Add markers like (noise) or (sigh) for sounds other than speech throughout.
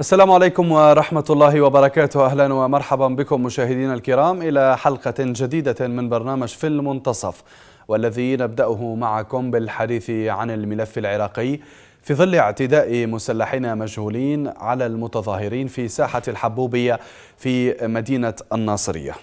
السلام عليكم ورحمة الله وبركاته أهلا ومرحبا بكم مشاهدينا الكرام إلى حلقة جديدة من برنامج في المنتصف والذي نبدأه معكم بالحديث عن الملف العراقي في ظل اعتداء مسلحين مجهولين على المتظاهرين في ساحة الحبوبية في مدينة الناصرية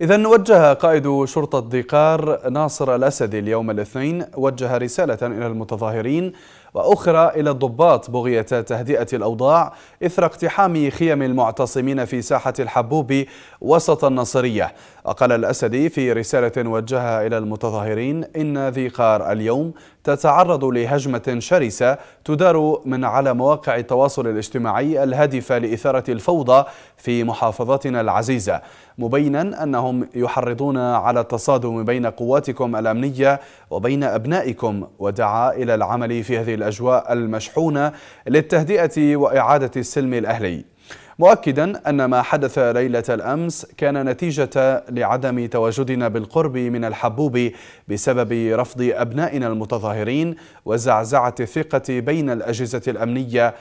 إذا وجه قائد شرطة ديقار ناصر الأسدي اليوم الاثنين وجه رسالة إلى المتظاهرين وأخرى إلى الضباط بغية تهدئة الأوضاع إثر اقتحام خيم المعتصمين في ساحة الحبوب وسط النصرية وقال الأسدي في رسالة وجهها إلى المتظاهرين إن ذي قار اليوم تتعرض لهجمة شرسة تدار من على مواقع التواصل الاجتماعي الهادفة لإثارة الفوضى في محافظتنا العزيزة مبينا أنهم يحرضون على التصادم بين قواتكم الأمنية وبين أبنائكم ودعا إلى العمل في هذه الأجواء المشحونة للتهدئة وإعادة السلم الأهلي مؤكدا أن ما حدث ليلة الأمس كان نتيجة لعدم تواجدنا بالقرب من الحبوب بسبب رفض أبنائنا المتظاهرين وزعزعة الثقة بين الأجهزة الأمنية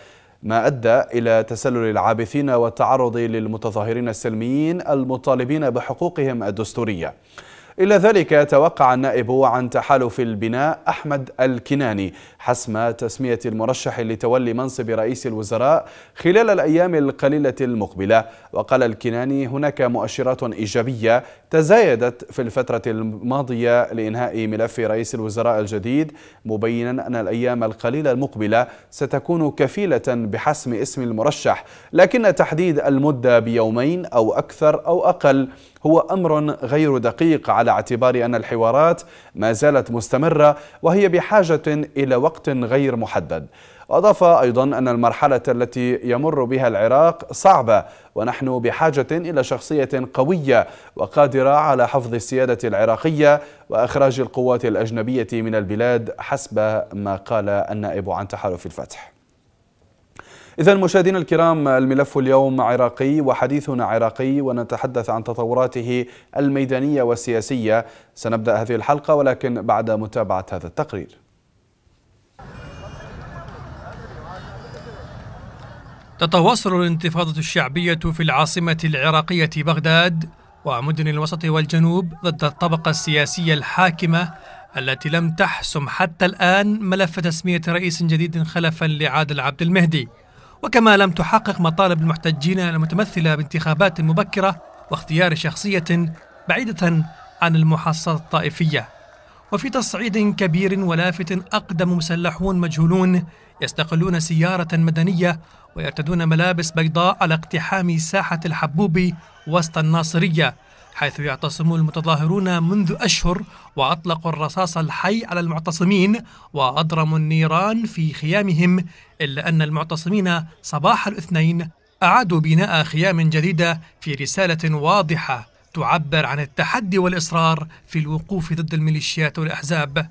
ما أدى إلى تسلل العابثين والتعرض للمتظاهرين السلميين المطالبين بحقوقهم الدستورية إلى ذلك توقع النائب عن تحالف البناء أحمد الكناني حسم تسمية المرشح لتولي منصب رئيس الوزراء خلال الأيام القليلة المقبلة وقال الكناني هناك مؤشرات إيجابية تزايدت في الفترة الماضية لإنهاء ملف رئيس الوزراء الجديد مبينا أن الأيام القليلة المقبلة ستكون كفيلة بحسم اسم المرشح لكن تحديد المدة بيومين أو أكثر أو أقل هو أمر غير دقيق على اعتبار أن الحوارات ما زالت مستمرة وهي بحاجة إلى وقت غير محدد أضاف أيضا أن المرحلة التي يمر بها العراق صعبة ونحن بحاجة إلى شخصية قوية وقادرة على حفظ السيادة العراقية وإخراج القوات الأجنبية من البلاد حسب ما قال النائب عن تحالف الفتح إذا مشاهدينا الكرام الملف اليوم عراقي وحديثنا عراقي ونتحدث عن تطوراته الميدانية والسياسية سنبدأ هذه الحلقة ولكن بعد متابعة هذا التقرير تتواصل الانتفاضة الشعبية في العاصمة العراقية بغداد ومدن الوسط والجنوب ضد الطبقة السياسية الحاكمة التي لم تحسم حتى الآن ملف تسمية رئيس جديد خلفا لعادل عبد المهدي وكما لم تحقق مطالب المحتجين المتمثلة بانتخابات مبكرة واختيار شخصية بعيدة عن المحصلة الطائفية وفي تصعيد كبير ولافت أقدم مسلحون مجهولون يستقلون سيارة مدنية ويرتدون ملابس بيضاء على اقتحام ساحة الحبوب وسط الناصرية حيث يعتصم المتظاهرون منذ أشهر وأطلقوا الرصاص الحي على المعتصمين وأضرموا النيران في خيامهم إلا أن المعتصمين صباح الاثنين أعادوا بناء خيام جديدة في رسالة واضحة تعبر عن التحدي والإصرار في الوقوف ضد الميليشيات والأحزاب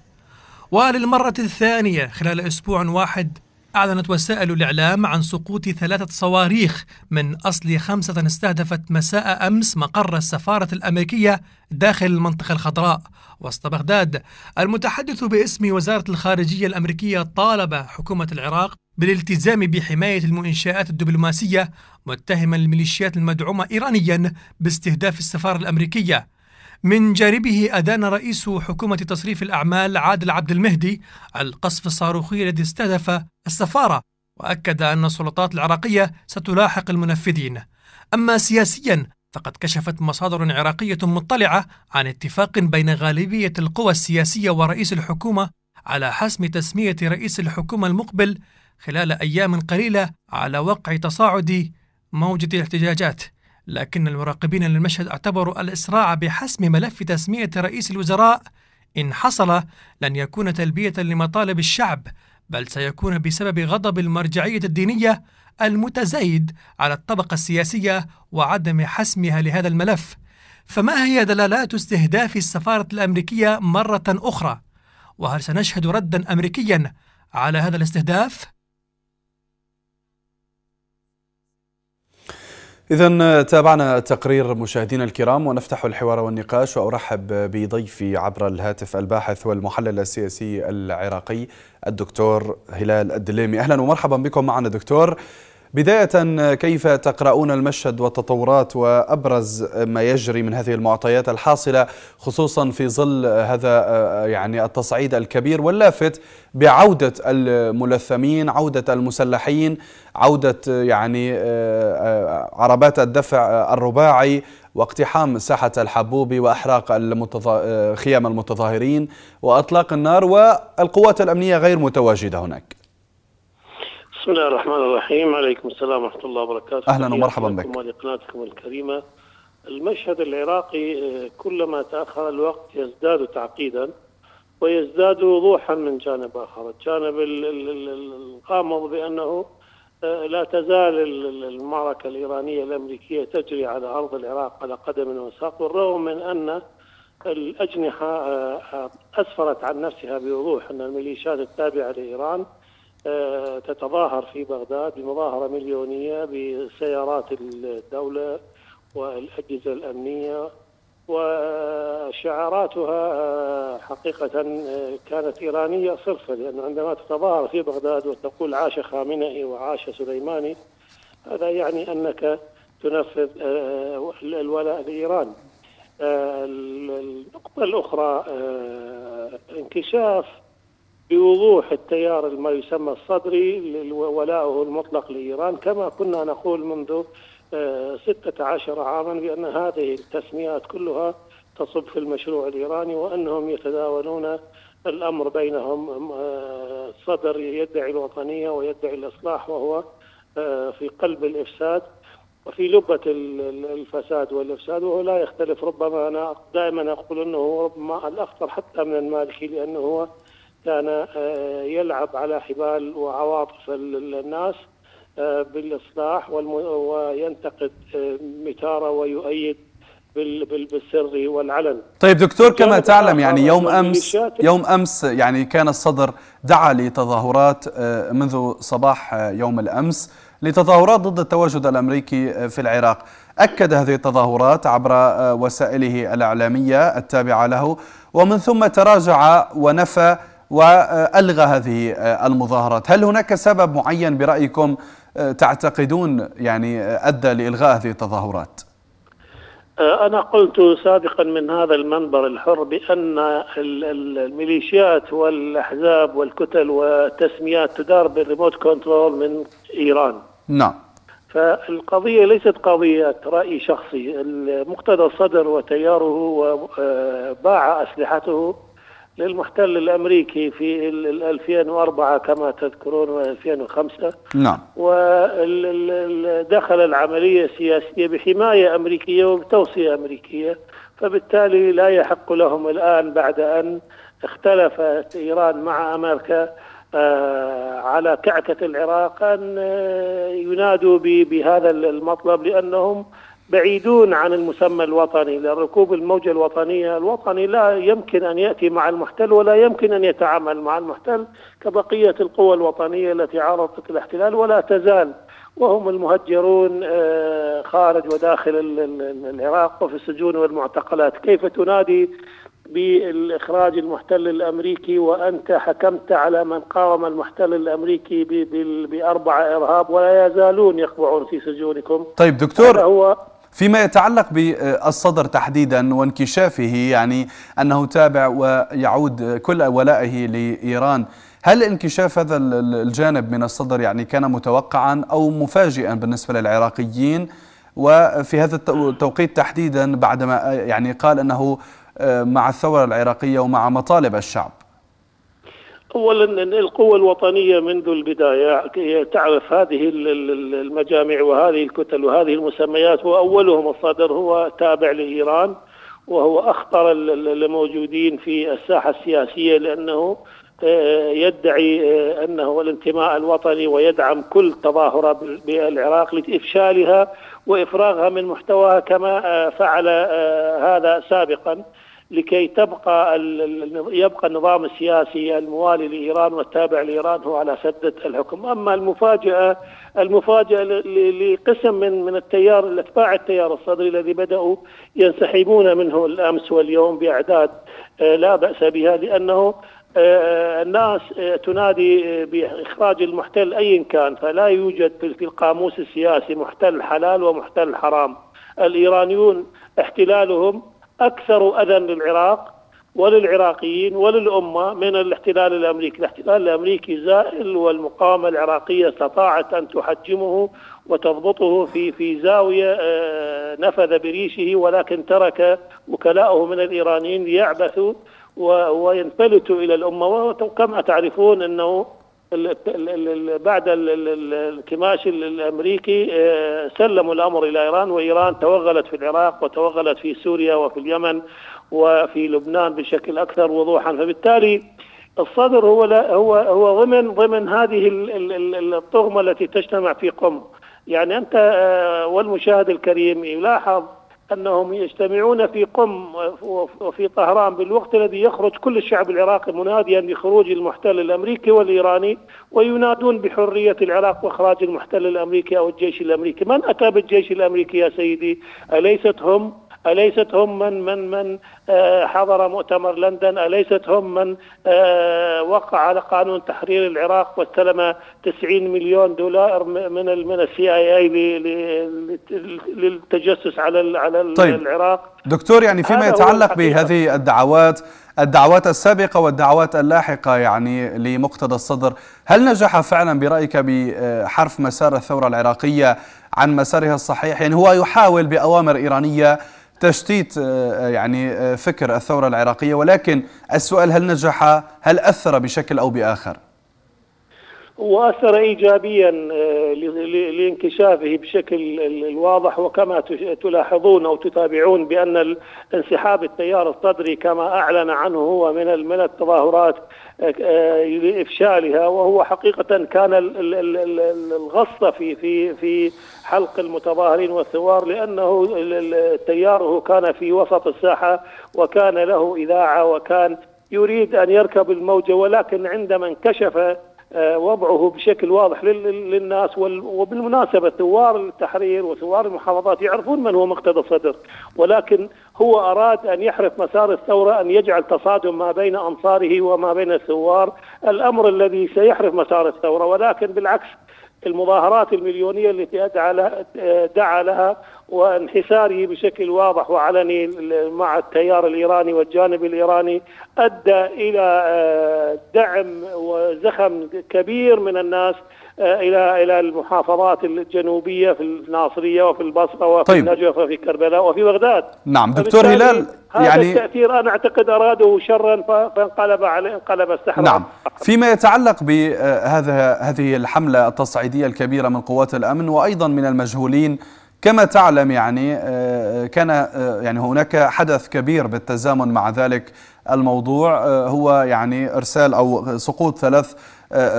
وللمرة الثانية خلال أسبوع واحد أعلنت وسائل الإعلام عن سقوط ثلاثة صواريخ من أصل خمسة استهدفت مساء أمس مقر السفارة الأمريكية داخل المنطقة الخضراء وسط بغداد. المتحدث باسم وزارة الخارجية الأمريكية طالب حكومة العراق بالالتزام بحماية المنشآت الدبلوماسية متهما الميليشيات المدعومة إيرانيا باستهداف السفارة الأمريكية. من جانبه أدان رئيس حكومة تصريف الأعمال عادل عبد المهدي القصف الصاروخي الذي استهدف السفارة وأكد أن السلطات العراقية ستلاحق المنفذين أما سياسيا فقد كشفت مصادر عراقية مطلعة عن اتفاق بين غالبية القوى السياسية ورئيس الحكومة على حسم تسمية رئيس الحكومة المقبل خلال أيام قليلة على وقع تصاعد موجة الاحتجاجات لكن المراقبين للمشهد اعتبروا الإسراع بحسم ملف تسمية رئيس الوزراء إن حصل لن يكون تلبية لمطالب الشعب بل سيكون بسبب غضب المرجعية الدينية المتزايد على الطبقة السياسية وعدم حسمها لهذا الملف فما هي دلالات استهداف السفارة الأمريكية مرة أخرى؟ وهل سنشهد ردا أمريكيا على هذا الاستهداف؟ إذا تابعنا التقرير مشاهدينا الكرام ونفتح الحوار والنقاش وأرحب بضيفي عبر الهاتف الباحث والمحلل السياسي العراقي الدكتور هلال الدليمي أهلا ومرحبا بكم معنا دكتور بداية كيف تقرؤون المشهد والتطورات وأبرز ما يجري من هذه المعطيات الحاصلة خصوصا في ظل هذا يعني التصعيد الكبير واللافت بعودة الملثمين عودة المسلحين عودة يعني عربات الدفع الرباعي واقتحام ساحة الحبوبي وإحراق المتظا... خيام المتظاهرين وأطلاق النار والقوات الأمنية غير متواجدة هناك بسم الله الرحمن الرحيم عليكم السلام ورحمة الله وبركاته أهلا ومرحبا بك ولقناتكم الكريمة المشهد العراقي كلما تأخر الوقت يزداد تعقيدا ويزداد وضوحا من جانب آخر الجانب الغامض بأنه لا تزال المعركة الإيرانية الأمريكية تجري على أرض العراق على قدم وساق بالرغم من أن الأجنحة أسفرت عن نفسها بوضوح أن الميليشيات التابعة لإيران آه، تتظاهر في بغداد بمظاهرة مليونية بسيارات الدولة والأجهزة الأمنية وشعاراتها آه، حقيقة آه، كانت إيرانية صرفا لأن عندما تتظاهر في بغداد وتقول عاش خامنئي وعاش سليماني هذا يعني أنك تنفذ الولاء لإيران النقطة الأخرى انكشاف بوضوح التيار ما يسمى الصدري ولائه المطلق لإيران كما كنا نقول منذ 16 آه، عاما بأن هذه التسميات كلها تصب في المشروع الإيراني وأنهم يتداولون الأمر بينهم آه، صدر يدعي الوطنية ويدعي الإصلاح وهو آه، في قلب الإفساد وفي لبة الفساد والإفساد وهو لا يختلف ربما أنا دائما أقول أنه ربما الأخطر حتى من المالكي لأنه هو كان آه، يلعب على حبال وعواطف الناس آه، بالاصلاح وينتقد آه، متاره ويؤيد بالسر والعلن طيب دكتور كما تعلم يعني يوم امس يوم امس يعني كان الصدر دعا لتظاهرات منذ صباح يوم الامس لتظاهرات ضد التواجد الامريكي في العراق اكد هذه التظاهرات عبر وسائله الاعلاميه التابعه له ومن ثم تراجع ونفى والغى هذه آه، المظاهرات، هل هناك سبب معين برايكم آه، تعتقدون يعني آه، ادى لالغاء هذه التظاهرات؟ أنا قلت سابقا من هذا المنبر الحر بأن الميليشيات والأحزاب والكتل والتسميات تدار بالريموت كنترول من إيران نعم فالقضية ليست قضية رأي شخصي مقتدى الصدر وتياره وباع أسلحته للمحتل الامريكي في 2004 كما تذكرون و2005 نعم ودخل العمليه السياسيه بحمايه امريكيه وبتوصيه امريكيه فبالتالي لا يحق لهم الان بعد ان اختلفت ايران مع امريكا آه، على كعكه العراق ان آه، ينادوا بهذا المطلب لانهم بعيدون عن المسمى الوطني لركوب الموجة الوطنية الوطني لا يمكن أن يأتي مع المحتل ولا يمكن أن يتعامل مع المحتل كبقية القوى الوطنية التي عارضت الاحتلال ولا تزال وهم المهجرون آه، خارج وداخل العراق وفي السجون والمعتقلات كيف تنادي بالإخراج المحتل الأمريكي وأنت حكمت على من قاوم المحتل الأمريكي بأربعة إرهاب ولا يزالون يقبعون في سجونكم طيب دكتور هو فيما يتعلق بالصدر تحديدا وانكشافه يعني أنه تابع ويعود كل ولائه لإيران هل انكشاف هذا الجانب من الصدر يعني كان متوقعا أو مفاجئا بالنسبة للعراقيين وفي هذا التوقيت تحديدا بعدما يعني قال أنه آه، مع الثورة العراقية ومع مطالب الشعب اولا القوه الوطنيه منذ البدايه تعرف هذه المجامع وهذه الكتل وهذه المسميات واولهم الصدر هو تابع لايران وهو اخطر الموجودين في الساحه السياسيه لانه آه، يدعي آه، انه الانتماء الوطني ويدعم كل تظاهره بالعراق لافشالها وافراغها من محتواها كما آه، فعل هذا سابقا لكي تبقى يبقى النظام السياسي الموالي لايران والتابع لايران هو على سده الحكم، اما المفاجاه المفاجاه لقسم من من التيار اتباع التيار الصدري الذي بداوا ينسحبون منه الامس واليوم باعداد آه، لا باس بها لانه آه، الناس آه، تنادي باخراج المحتل ايا كان فلا يوجد في القاموس السياسي محتل حلال ومحتل حرام الايرانيون احتلالهم اكثر اذى للعراق وللعراقيين وللأمة من الاحتلال الأمريكي الاحتلال الأمريكي زائل والمقاومة العراقية استطاعت أن تحجمه وتضبطه في في زاوية آه، نفذ بريشه ولكن ترك وكلاءه من الإيرانيين يعبثوا وينفلتوا إلى الأمة وكما تعرفون أنه بعد الكماش الامريكي سلموا الامر الى ايران وايران توغلت في العراق وتوغلت في سوريا وفي اليمن وفي لبنان بشكل اكثر وضوحا فبالتالي الصدر هو لا هو هو ضمن ضمن هذه الطغمه التي تجتمع في قم يعني انت آه، والمشاهد الكريم يلاحظ أنهم يجتمعون في قم وفي طهران بالوقت الذي يخرج كل الشعب العراقي مناديا بخروج المحتل الأمريكي والإيراني وينادون بحرية العراق وإخراج المحتل الأمريكي أو الجيش الأمريكي من أتى بالجيش الأمريكي يا سيدي أليست هم أليست هم من من من آه، حضر مؤتمر لندن أليست هم من آه، وقع على قانون تحرير العراق واستلم 90 مليون دولار من من السي اي اي للتجسس على على طيب. العراق دكتور يعني فيما يتعلق بهذه الدعوات الدعوات السابقة والدعوات اللاحقة يعني لمقتدى الصدر هل نجح فعلا برأيك بحرف مسار الثورة العراقية عن مسارها الصحيح يعني هو يحاول بأوامر إيرانية تشتيت آه، آه، يعني آه، فكر الثورة العراقية ولكن السؤال هل نجح هل أثر بشكل أو بآخر وأثر إيجابيا لانكشافه بشكل الواضح وكما تلاحظون أو تتابعون بأن انسحاب التيار الصدري كما أعلن عنه هو من من التظاهرات لافشالها وهو حقيقه كان الغصه في في في حلق المتظاهرين والثوار لانه تياره كان في وسط الساحه وكان له اذاعه وكان يريد ان يركب الموجه ولكن عندما انكشف آه، وضعه بشكل واضح للناس وبالمناسبة ثوار التحرير وثوار المحافظات يعرفون من هو مقتدى الصدر ولكن هو أراد أن يحرف مسار الثورة أن يجعل تصادم ما بين أنصاره وما بين الثوار الأمر الذي سيحرف مسار الثورة ولكن بالعكس المظاهرات المليونية التي آه، دعا لها وانحساره بشكل واضح وعلني مع التيار الايراني والجانب الايراني ادى الى آه، دعم وزخم كبير من الناس آه، الى الى المحافظات الجنوبيه في الناصريه وفي البصره وفي طيب. النجف وفي كربلاء وفي بغداد نعم دكتور هلال هذا يعني التاثير انا اعتقد اراده شرا فانقلب عليه انقلب السحر نعم فيما يتعلق بهذا آه، هذه الحمله التصعيديه الكبيره من قوات الامن وايضا من المجهولين كما تعلم يعني آه، آه، كان آه، يعني هناك حدث كبير بالتزامن مع ذلك الموضوع هو يعني ارسال او سقوط ثلاث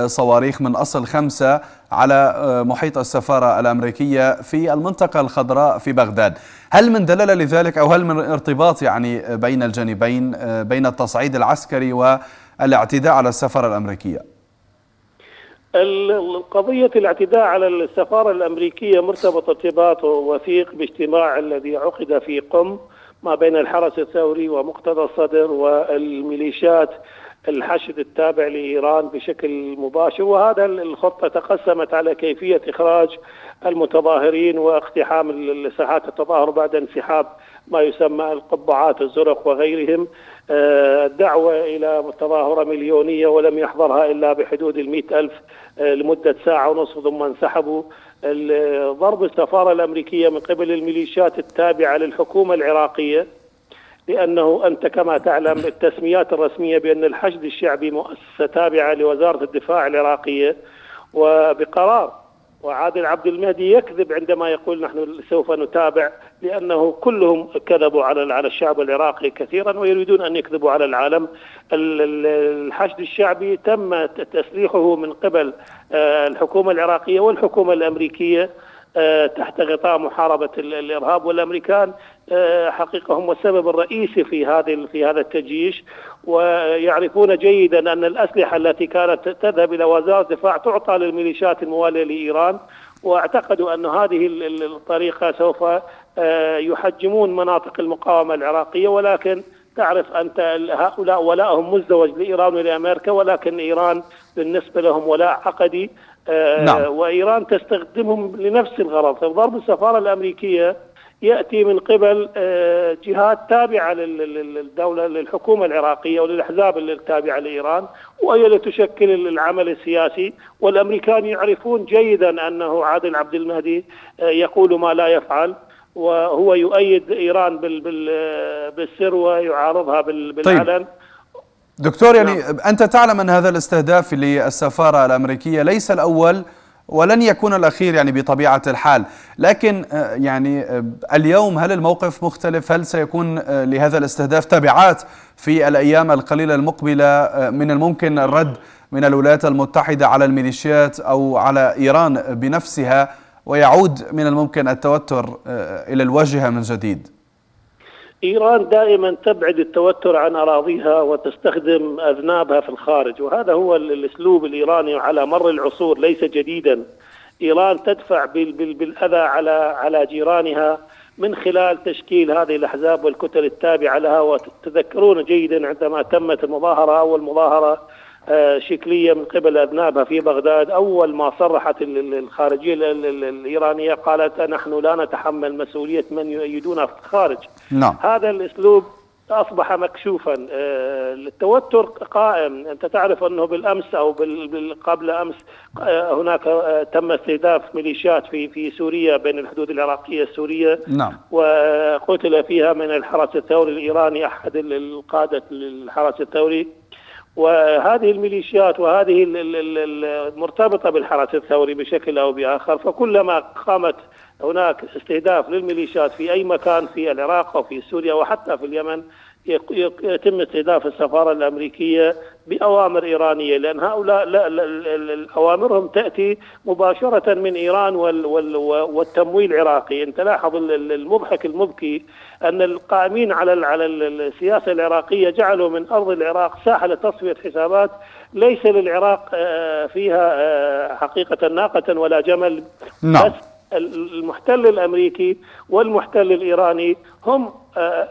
صواريخ من اصل خمسه على محيط السفاره الامريكيه في المنطقه الخضراء في بغداد، هل من دلاله لذلك او هل من ارتباط يعني بين الجانبين بين التصعيد العسكري والاعتداء على السفاره الامريكيه؟ قضية الاعتداء على السفارة الأمريكية مرتبطة ارتباط وثيق باجتماع الذي عقد في قم ما بين الحرس الثوري ومقتدى الصدر والميليشيات الحشد التابع لإيران بشكل مباشر وهذا الخطة تقسمت على كيفية إخراج المتظاهرين واقتحام ساحات التظاهر بعد انسحاب ما يسمى القبعات الزرق وغيرهم آه، دعوة إلى تظاهرة مليونية ولم يحضرها إلا بحدود المئة ألف آه، لمدة ساعة ونصف ثم انسحبوا ضرب السفارة الأمريكية من قبل الميليشيات التابعة للحكومة العراقية لأنه أنت كما تعلم التسميات الرسمية بأن الحشد الشعبي مؤسسة تابعة لوزارة الدفاع العراقية وبقرار وعادل عبد المهدي يكذب عندما يقول نحن سوف نتابع لأنه كلهم كذبوا على على الشعب العراقي كثيرا ويريدون أن يكذبوا على العالم الحشد الشعبي تم تسليحه من قبل آه، الحكومة العراقية والحكومة الأمريكية آه، تحت غطاء محاربة الإرهاب والأمريكان آه، حقيقة هم السبب الرئيسي في هذه في هذا التجيش ويعرفون جيدا أن الأسلحة التي كانت تذهب إلى وزارة الدفاع تعطى للميليشيات الموالية لإيران واعتقدوا أن هذه الطريقة سوف آه، يحجمون مناطق المقاومة العراقية ولكن تعرف أنت هؤلاء ولائهم مزدوج لإيران ولأمريكا ولكن إيران بالنسبة لهم ولاء عقدي آه، نعم. وإيران تستخدمهم لنفس الغرض فضرب السفارة الأمريكية يأتي من قبل آه، جهات تابعة للدولة للحكومة العراقية وللأحزاب التابعة لإيران وهي اللي تشكل العمل السياسي والأمريكان يعرفون جيدا أنه عادل عبد المهدي يقول ما لا يفعل وهو يؤيد ايران بال بال بالسر ويعارضها بال بالعلن طيب. دكتور يعني نعم. انت تعلم ان هذا الاستهداف للسفاره الامريكيه ليس الاول ولن يكون الاخير يعني بطبيعه الحال، لكن آه، يعني آه، اليوم هل الموقف مختلف؟ هل سيكون آه، لهذا الاستهداف تبعات في الايام القليله المقبله؟ من الممكن الرد من الولايات المتحده على الميليشيات او على ايران بنفسها ويعود من الممكن التوتر آه، إلى الواجهة من جديد إيران دائما تبعد التوتر عن أراضيها وتستخدم أذنابها في الخارج وهذا هو الأسلوب الإيراني على مر العصور ليس جديدا إيران تدفع بالأذى على على جيرانها من خلال تشكيل هذه الأحزاب والكتل التابعة لها وتذكرون جيدا عندما تمت المظاهرة أول مظاهرة آه، شكلية من قبل أذنابها في بغداد أول ما صرحت الخارجية الإيرانية قالت نحن لا نتحمل مسؤولية من يؤيدون في الخارج نعم. هذا الأسلوب أصبح مكشوفا آه، التوتر قائم أنت تعرف أنه بالأمس أو قبل أمس آه، هناك تم استهداف ميليشيات في في سوريا بين الحدود العراقية السورية نعم. وقتل فيها من الحرس الثوري الإيراني أحد القادة الحرس الثوري وهذه الميليشيات وهذه المرتبطة بالحرس الثوري بشكل أو بآخر فكلما قامت هناك استهداف للميليشيات في أي مكان في العراق او في سوريا وحتى في اليمن يتم استهداف السفارة الأمريكية بأوامر إيرانية لأن هؤلاء لا لا أوامرهم تأتي مباشرة من إيران وال وال والتمويل العراقي أنت لاحظ المضحك المبكي أن القائمين على على السياسة العراقية جعلوا من أرض العراق ساحة لتصفية حسابات ليس للعراق آه، فيها آه، حقيقة ناقة ولا جمل نعم. المحتل الامريكي والمحتل الايراني هم آه،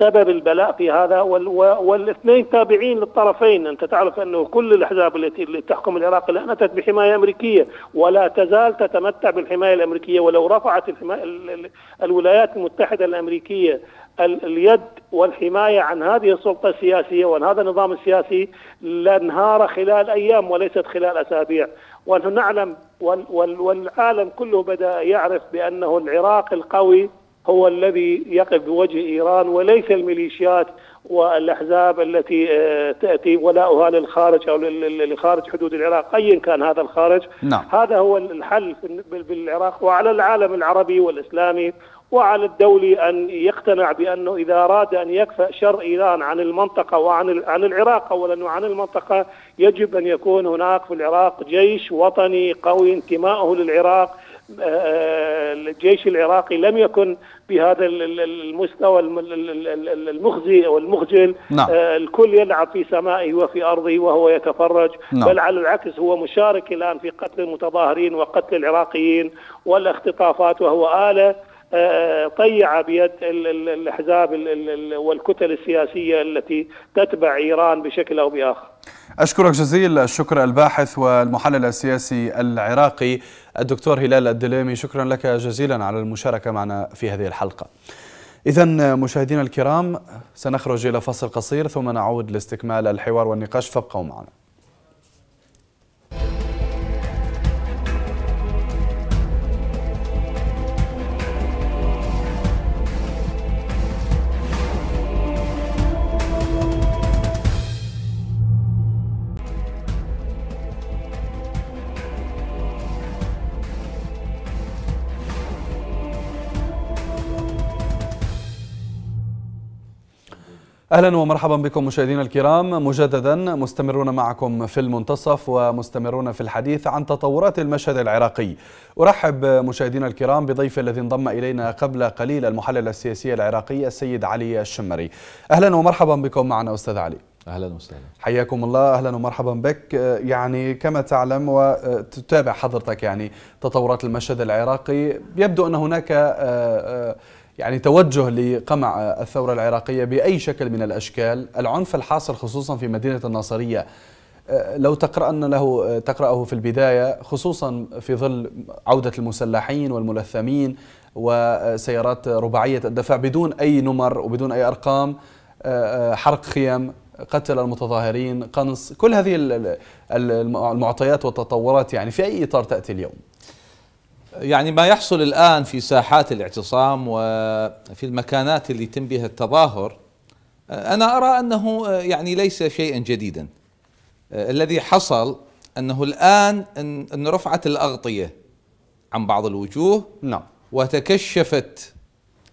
سبب البلاء في هذا وال والاثنين تابعين للطرفين انت تعرف انه كل الاحزاب التي تحكم العراق الان اتت بحمايه امريكيه ولا تزال تتمتع بالحمايه الامريكيه ولو رفعت الحماية الولايات المتحده الامريكيه اليد والحمايه عن هذه السلطه السياسيه وعن هذا النظام السياسي لانهار خلال ايام وليست خلال اسابيع ونحن نعلم والعالم كله بدا يعرف بانه العراق القوي هو الذي يقف بوجه إيران وليس الميليشيات والاحزاب التي آه، تاتي ولاؤها للخارج او لخارج حدود العراق ايا كان هذا الخارج نعم. هذا هو الحل بالعراق وعلى العالم العربي والاسلامي وعلى الدولي ان يقتنع بانه اذا اراد ان يكفى شر ايران عن المنطقه وعن عن العراق اولا وعن المنطقه يجب ان يكون هناك في العراق جيش وطني قوي انتمائه للعراق آه، الجيش العراقي لم يكن بهذا المستوى المخزي والمخجل نعم. آه، الكل يلعب في سمائه وفي أرضه وهو يتفرج نعم. بل على العكس هو مشارك الآن في قتل المتظاهرين وقتل العراقيين والاختطافات وهو آلة آه، طيع بيد الأحزاب والكتل السياسية التي تتبع إيران بشكل أو بآخر أشكرك جزيل الشكر الباحث والمحلل السياسي العراقي الدكتور هلال الدليمي شكرا لك جزيلا على المشاركة معنا في هذه الحلقة إذا مشاهدينا الكرام سنخرج إلى فصل قصير ثم نعود لاستكمال الحوار والنقاش فابقوا معنا اهلا ومرحبا بكم مشاهدينا الكرام مجددا مستمرون معكم في المنتصف ومستمرون في الحديث عن تطورات المشهد العراقي ارحب مشاهدينا الكرام بضيف الذي انضم الينا قبل قليل المحلل السياسي العراقي السيد علي الشمري اهلا ومرحبا بكم معنا استاذ علي اهلا وسهلا حياكم الله اهلا ومرحبا بك يعني كما تعلم وتتابع حضرتك يعني تطورات المشهد العراقي يبدو ان هناك آه، آه، يعني توجه لقمع الثورة العراقية بأي شكل من الأشكال العنف الحاصل خصوصا في مدينة الناصرية أه، لو تقرأن له تقرأه في البداية خصوصا في ظل عودة المسلحين والملثمين وسيارات رباعية الدفاع بدون أي نمر وبدون أي أرقام أه، أه، حرق خيام قتل المتظاهرين قنص كل هذه المعطيات والتطورات يعني في أي إطار تأتي اليوم يعني ما يحصل الآن في ساحات الاعتصام وفي المكانات اللي يتم بها التظاهر أنا أرى أنه يعني ليس شيئا جديدا الذي حصل أنه الآن أن رفعت الأغطية عن بعض الوجوه نعم وتكشفت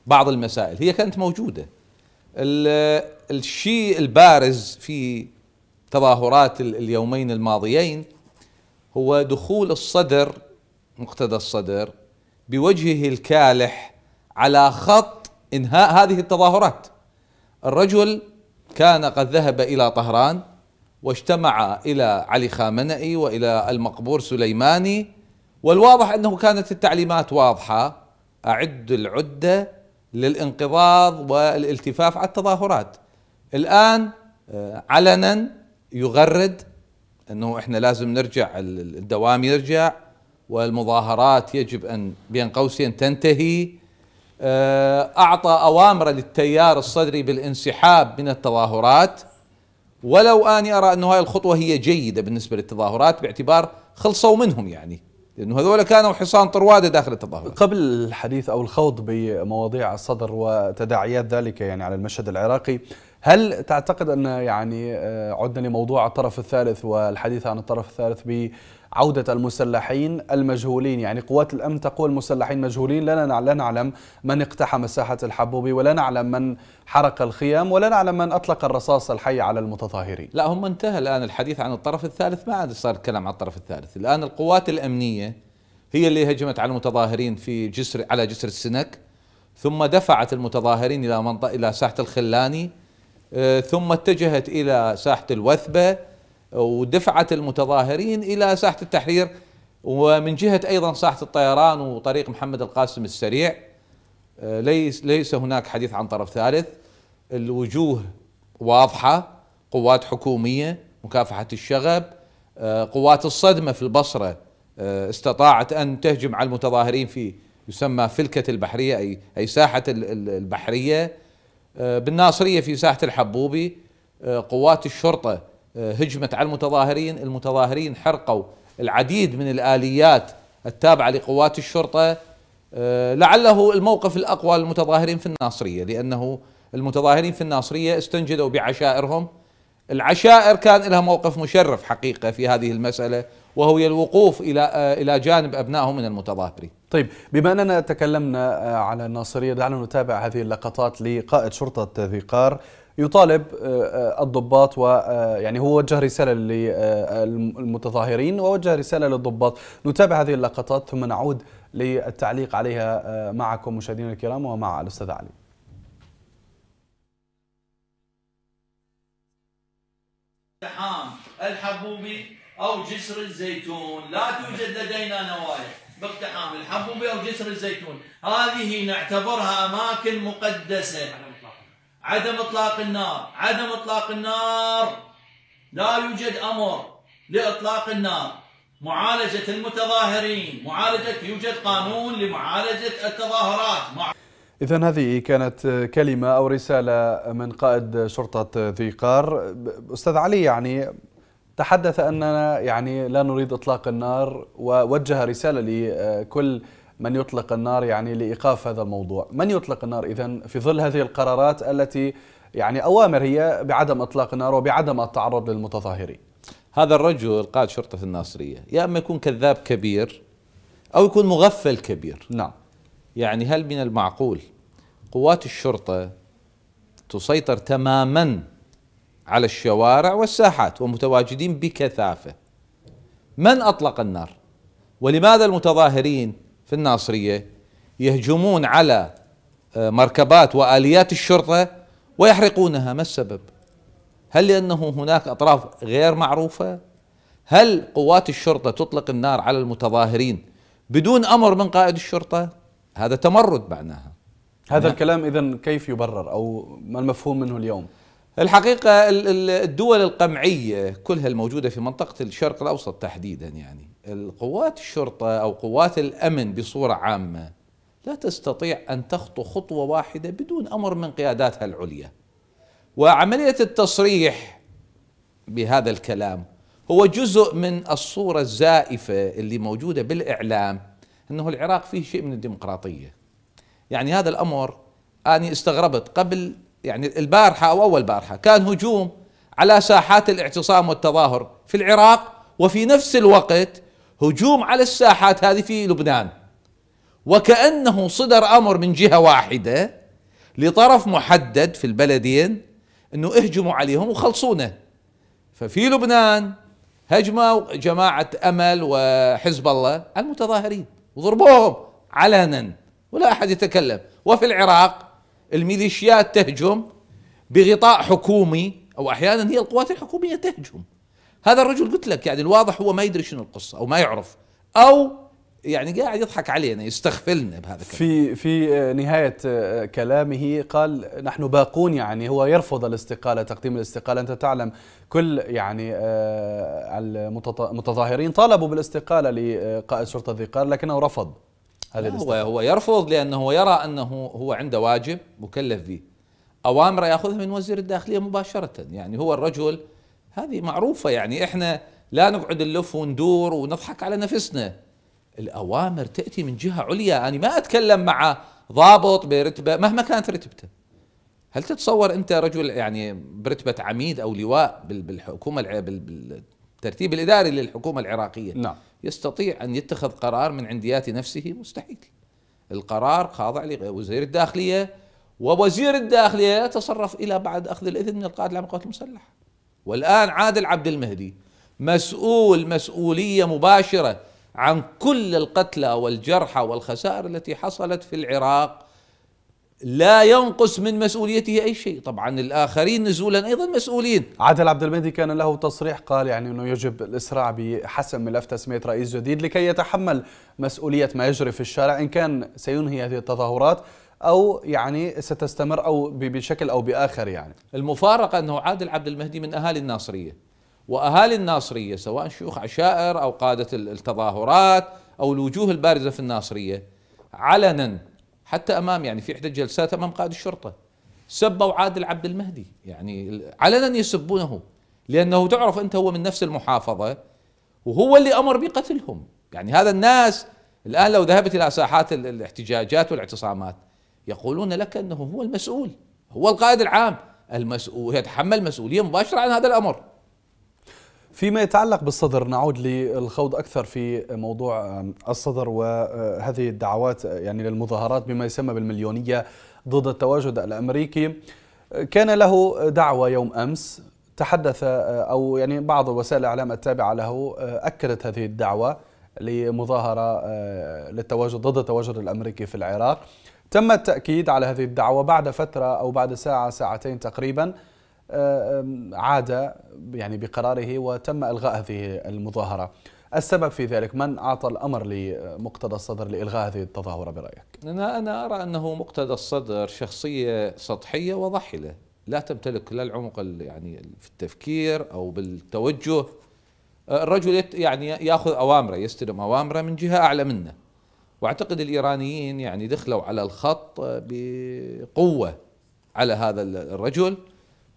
بعض المسائل هي كانت موجودة الشيء البارز في تظاهرات اليومين الماضيين هو دخول الصدر مقتدى الصدر بوجهه الكالح على خط انهاء هذه التظاهرات الرجل كان قد ذهب الى طهران واجتمع الى علي خامنئي والى المقبور سليماني والواضح انه كانت التعليمات واضحه اعد العده للانقضاض والالتفاف على التظاهرات الان آه، علنا يغرد انه احنا لازم نرجع الدوام يرجع والمظاهرات يجب أن بين قوسين تنتهي آه، أعطى أوامر للتيار الصدري بالانسحاب من التظاهرات ولو أني أرى أن هاي الخطوة هي جيدة بالنسبة للتظاهرات باعتبار خلصوا منهم يعني لأنه هذول كانوا حصان طروادة داخل التظاهرات قبل الحديث أو الخوض بمواضيع الصدر وتداعيات ذلك يعني على المشهد العراقي هل تعتقد أن يعني آه، عدنا لموضوع الطرف الثالث والحديث عن الطرف الثالث عودة المسلحين المجهولين يعني قوات الأمن تقول المسلحين مجهولين لا نعلم من اقتحم ساحة الحبوبي ولا نعلم من حرق الخيام ولا نعلم من أطلق الرصاص الحي على المتظاهرين لا هم انتهى الآن الحديث عن الطرف الثالث ما عاد صار الكلام عن الطرف الثالث الآن القوات الأمنية هي اللي هجمت على المتظاهرين في جسر على جسر السنك ثم دفعت المتظاهرين إلى منطقة إلى ساحة الخلاني آه، ثم اتجهت إلى ساحة الوثبة ودفعت المتظاهرين إلى ساحة التحرير ومن جهة أيضا ساحة الطيران وطريق محمد القاسم السريع آه، ليس, ليس هناك حديث عن طرف ثالث الوجوه واضحة قوات حكومية مكافحة الشغب آه، قوات الصدمة في البصرة آه، استطاعت أن تهجم على المتظاهرين في يسمى فلكة البحرية أي, أي ساحة البحرية بالناصرية في ساحة الحبوبي قوات الشرطة هجمت على المتظاهرين المتظاهرين حرقوا العديد من الآليات التابعة لقوات الشرطة آه، لعله الموقف الأقوى للمتظاهرين في الناصرية لأنه المتظاهرين في الناصرية استنجدوا بعشائرهم العشائر كان لها موقف مشرف حقيقة في هذه المسألة وهو الوقوف إلى آه، إلى جانب أبنائهم من المتظاهرين طيب بما أننا تكلمنا آه، على الناصرية دعنا نتابع هذه اللقطات لقائد شرطة ذي قار يطالب آه، آه، الضباط ويعني آه، هو وجه رساله للمتظاهرين ووجه رساله للضباط نتابع هذه اللقطات ثم نعود للتعليق عليها معكم مشاهدينا الكرام ومع الاستاذ علي حام الحبوبي او جسر الزيتون لا توجد لدينا نوايا باقتحام الحبوبي او جسر الزيتون هذه نعتبرها اماكن مقدسه عدم اطلاق النار عدم اطلاق النار لا يوجد امر لاطلاق النار معالجه المتظاهرين معالجه يوجد قانون لمعالجه التظاهرات مع... إذا هذه كانت كلمة أو رسالة من قائد شرطة ذي قار أستاذ علي يعني تحدث أننا يعني لا نريد إطلاق النار ووجه رسالة لكل من يطلق النار يعني لإيقاف هذا الموضوع من يطلق النار إذا في ظل هذه القرارات التي يعني أوامر هي بعدم إطلاق النار وبعدم التعرض للمتظاهرين هذا الرجل قائد شرطة الناصرية يا أما يكون كذاب كبير أو يكون مغفل كبير نعم يعني هل من المعقول قوات الشرطة تسيطر تماما على الشوارع والساحات ومتواجدين بكثافة من أطلق النار ولماذا المتظاهرين في الناصريه يهجمون على آه، مركبات واليات الشرطه ويحرقونها ما السبب؟ هل لانه هناك اطراف غير معروفه؟ هل قوات الشرطه تطلق النار على المتظاهرين بدون امر من قائد الشرطه؟ هذا تمرد معناها هذا نعم. الكلام اذا كيف يبرر او ما المفهوم منه اليوم؟ الحقيقه الدول القمعيه كلها الموجوده في منطقه الشرق الاوسط تحديدا يعني القوات الشرطه او قوات الامن بصوره عامه لا تستطيع ان تخطو خطوه واحده بدون امر من قياداتها العليا. وعمليه التصريح بهذا الكلام هو جزء من الصوره الزائفه اللي موجوده بالاعلام انه العراق فيه شيء من الديمقراطيه. يعني هذا الامر انا استغربت قبل يعني البارحه او اول بارحه كان هجوم على ساحات الاعتصام والتظاهر في العراق وفي نفس الوقت هجوم على الساحات هذه في لبنان وكأنه صدر أمر من جهة واحدة لطرف محدد في البلدين أنه اهجموا عليهم وخلصونا ففي لبنان هجموا جماعة أمل وحزب الله المتظاهرين وضربوهم علنا ولا أحد يتكلم وفي العراق الميليشيات تهجم بغطاء حكومي أو أحيانا هي القوات الحكومية تهجم هذا الرجل قلت لك يعني الواضح هو ما يدري شنو القصه او ما يعرف او يعني قاعد يضحك علينا يستغفلنا بهذا الكلام في في آه، نهايه آه، كلامه قال نحن باقون يعني هو يرفض الاستقاله تقديم الاستقاله انت تعلم كل يعني آه، المتظاهرين طالبوا بالاستقاله لقائد شرطه ذي قار لكنه رفض هذا هو هو يرفض لانه يرى انه هو عنده واجب مكلف به اوامره ياخذها من وزير الداخليه مباشره يعني هو الرجل هذه معروفة يعني احنا لا نقعد نلف وندور ونضحك على نفسنا الأوامر تأتي من جهة عليا أنا ما أتكلم مع ضابط برتبة مهما كانت رتبته هل تتصور أنت رجل يعني برتبة عميد أو لواء بالحكومة بالترتيب الإداري للحكومة العراقية نعم. يستطيع أن يتخذ قرار من عنديات نفسه مستحيل القرار خاضع لوزير الداخلية ووزير الداخلية يتصرف إلى بعد أخذ الإذن من القائد العام للقوات المسلحة والآن عادل عبد المهدي مسؤول مسؤولية مباشرة عن كل القتلى والجرحى والخسائر التي حصلت في العراق لا ينقص من مسؤوليته اي شيء، طبعا الاخرين نزولا ايضا مسؤولين. عادل عبد المهدي كان له تصريح قال يعني انه يجب الاسراع بحسم ملف تسميه رئيس جديد لكي يتحمل مسؤوليه ما يجري في الشارع ان كان سينهي هذه التظاهرات او يعني ستستمر او بشكل او باخر يعني المفارقه انه عادل عبد المهدي من اهالي الناصريه واهالي الناصريه سواء شيوخ عشائر او قاده التظاهرات او الوجوه البارزه في الناصريه علنا حتى امام يعني في احدى الجلسات امام قائد الشرطه سبوا عادل عبد المهدي يعني علنا يسبونه لانه تعرف انت هو من نفس المحافظه وهو اللي امر بقتلهم يعني هذا الناس الان لو ذهبت الى ساحات الاحتجاجات والاعتصامات يقولون لك انه هو المسؤول هو القائد العام المسؤول يتحمل مسؤوليه مباشره عن هذا الامر فيما يتعلق بالصدر نعود للخوض اكثر في موضوع الصدر وهذه الدعوات يعني للمظاهرات بما يسمى بالمليونيه ضد التواجد الامريكي كان له دعوه يوم امس تحدث او يعني بعض وسائل الاعلام التابعه له اكدت هذه الدعوه لمظاهره للتواجد ضد التواجد الامريكي في العراق تم التأكيد على هذه الدعوة بعد فترة أو بعد ساعة ساعتين تقريبا آه، عاد يعني بقراره وتم إلغاء هذه المظاهرة السبب في ذلك من أعطى الأمر لمقتدى الصدر لإلغاء هذه التظاهرة برأيك؟ أنا, أنا أرى أنه مقتدى الصدر شخصية سطحية وضحلة لا تمتلك لا العمق يعني في التفكير أو بالتوجه آه، الرجل يعني ياخذ اوامره يستلم اوامره من جهه اعلى منه واعتقد الايرانيين يعني دخلوا على الخط بقوه على هذا الرجل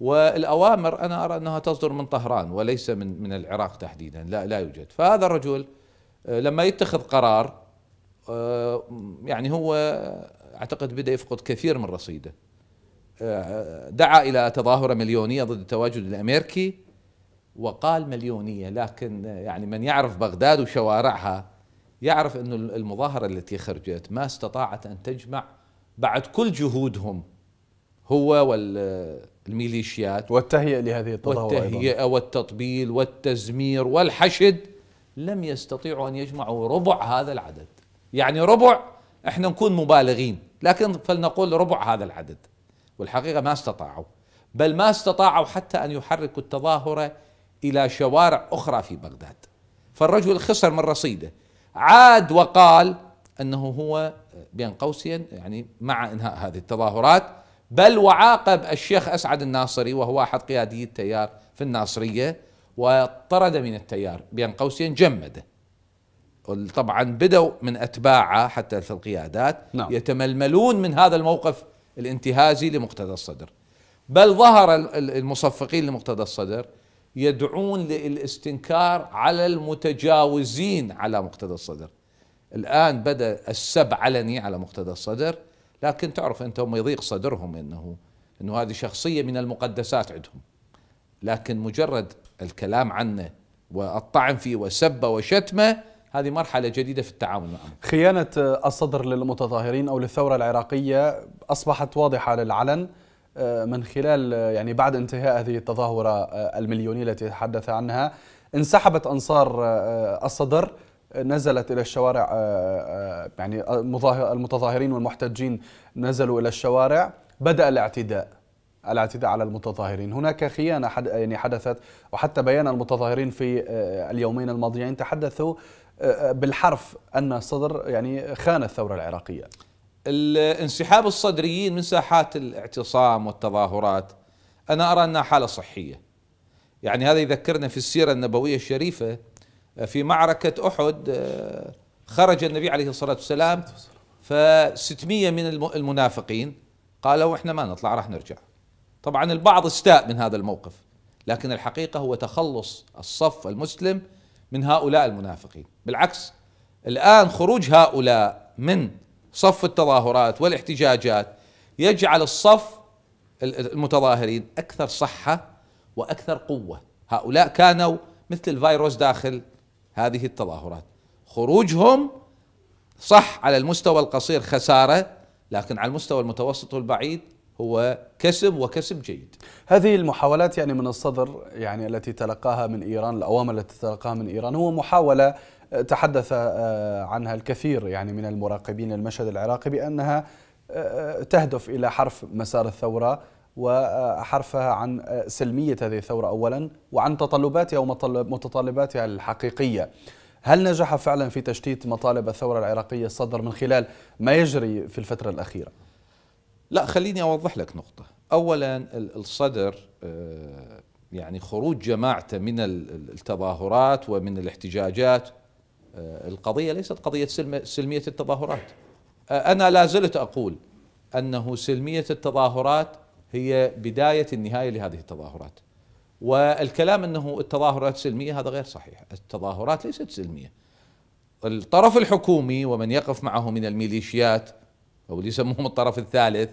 والاوامر انا ارى انها تصدر من طهران وليس من من العراق تحديدا لا لا يوجد فهذا الرجل آه، لما يتخذ قرار آه، يعني هو اعتقد بدا يفقد كثير من رصيده آه، دعا الى تظاهره مليونيه ضد التواجد الامريكي وقال مليونيه لكن يعني من يعرف بغداد وشوارعها يعرف أن المظاهرة التي خرجت ما استطاعت أن تجمع بعد كل جهودهم هو والميليشيات والتهيئة لهذه التظاهرة والتهيئة أيضاً. والتطبيل والتزمير والحشد لم يستطيعوا أن يجمعوا ربع هذا العدد يعني ربع احنا نكون مبالغين لكن فلنقول ربع هذا العدد والحقيقة ما استطاعوا بل ما استطاعوا حتى أن يحركوا التظاهرة إلى شوارع أخرى في بغداد فالرجل خسر من رصيده عاد وقال انه هو بين قوسين يعني مع انهاء هذه التظاهرات بل وعاقب الشيخ اسعد الناصري وهو احد قيادي التيار في الناصريه وطرد من التيار بين قوسين جمده طبعا بدوا من اتباعه حتى في القيادات نعم. يتململون من هذا الموقف الانتهازي لمقتدى الصدر بل ظهر المصفقين لمقتدى الصدر يدعون للاستنكار على المتجاوزين على مقتدى الصدر الآن بدأ السب علني على مقتدى الصدر لكن تعرف أنت هم يضيق صدرهم أنه أنه هذه شخصية من المقدسات عندهم لكن مجرد الكلام عنه والطعن فيه وسبه وشتمه هذه مرحلة جديدة في التعامل معه خيانة الصدر للمتظاهرين أو للثورة العراقية أصبحت واضحة للعلن من خلال يعني بعد انتهاء هذه التظاهرة آه، المليونية التي تحدث عنها انسحبت أنصار آه، آه، الصدر نزلت الى الشوارع يعني المتظاهرين والمحتجين نزلوا الى الشوارع بدا الاعتداء الاعتداء على المتظاهرين هناك خيانه حد يعني حدثت وحتى بيان المتظاهرين في اليومين الماضيين تحدثوا بالحرف ان الصدر يعني خان الثوره العراقيه الانسحاب الصدريين من ساحات الاعتصام والتظاهرات انا ارى انها حاله صحيه. يعني هذا يذكرنا في السيره النبويه الشريفه في معركه احد خرج النبي عليه الصلاه والسلام ف600 من المنافقين قالوا احنا ما نطلع راح نرجع. طبعا البعض استاء من هذا الموقف لكن الحقيقه هو تخلص الصف المسلم من هؤلاء المنافقين، بالعكس الان خروج هؤلاء من صف التظاهرات والاحتجاجات يجعل الصف المتظاهرين اكثر صحه واكثر قوه، هؤلاء كانوا مثل الفيروس داخل هذه التظاهرات، خروجهم صح على المستوى القصير خساره لكن على المستوى المتوسط والبعيد هو كسب وكسب جيد. هذه المحاولات يعني من الصدر يعني التي تلقاها من ايران الاوامر التي تلقاها من ايران هو محاوله تحدث آه، عنها الكثير يعني من المراقبين المشهد العراقي بأنها آه، تهدف إلى حرف مسار الثورة وحرفها آه، عن سلمية هذه الثورة أولا وعن تطلباتها ومتطلباتها الحقيقية هل نجح فعلا في تشتيت مطالب الثورة العراقية الصدر من خلال ما يجري في الفترة الأخيرة؟ لا خليني أوضح لك نقطة أولا الصدر يعني خروج جماعته من التظاهرات ومن الاحتجاجات آه، القضية ليست قضية سلمية التظاهرات آه، أنا لا زلت أقول أنه سلمية التظاهرات هي بداية النهاية لهذه التظاهرات والكلام أنه التظاهرات سلمية هذا غير صحيح التظاهرات ليست سلمية الطرف الحكومي ومن يقف معه من الميليشيات أو اللي يسموهم الطرف الثالث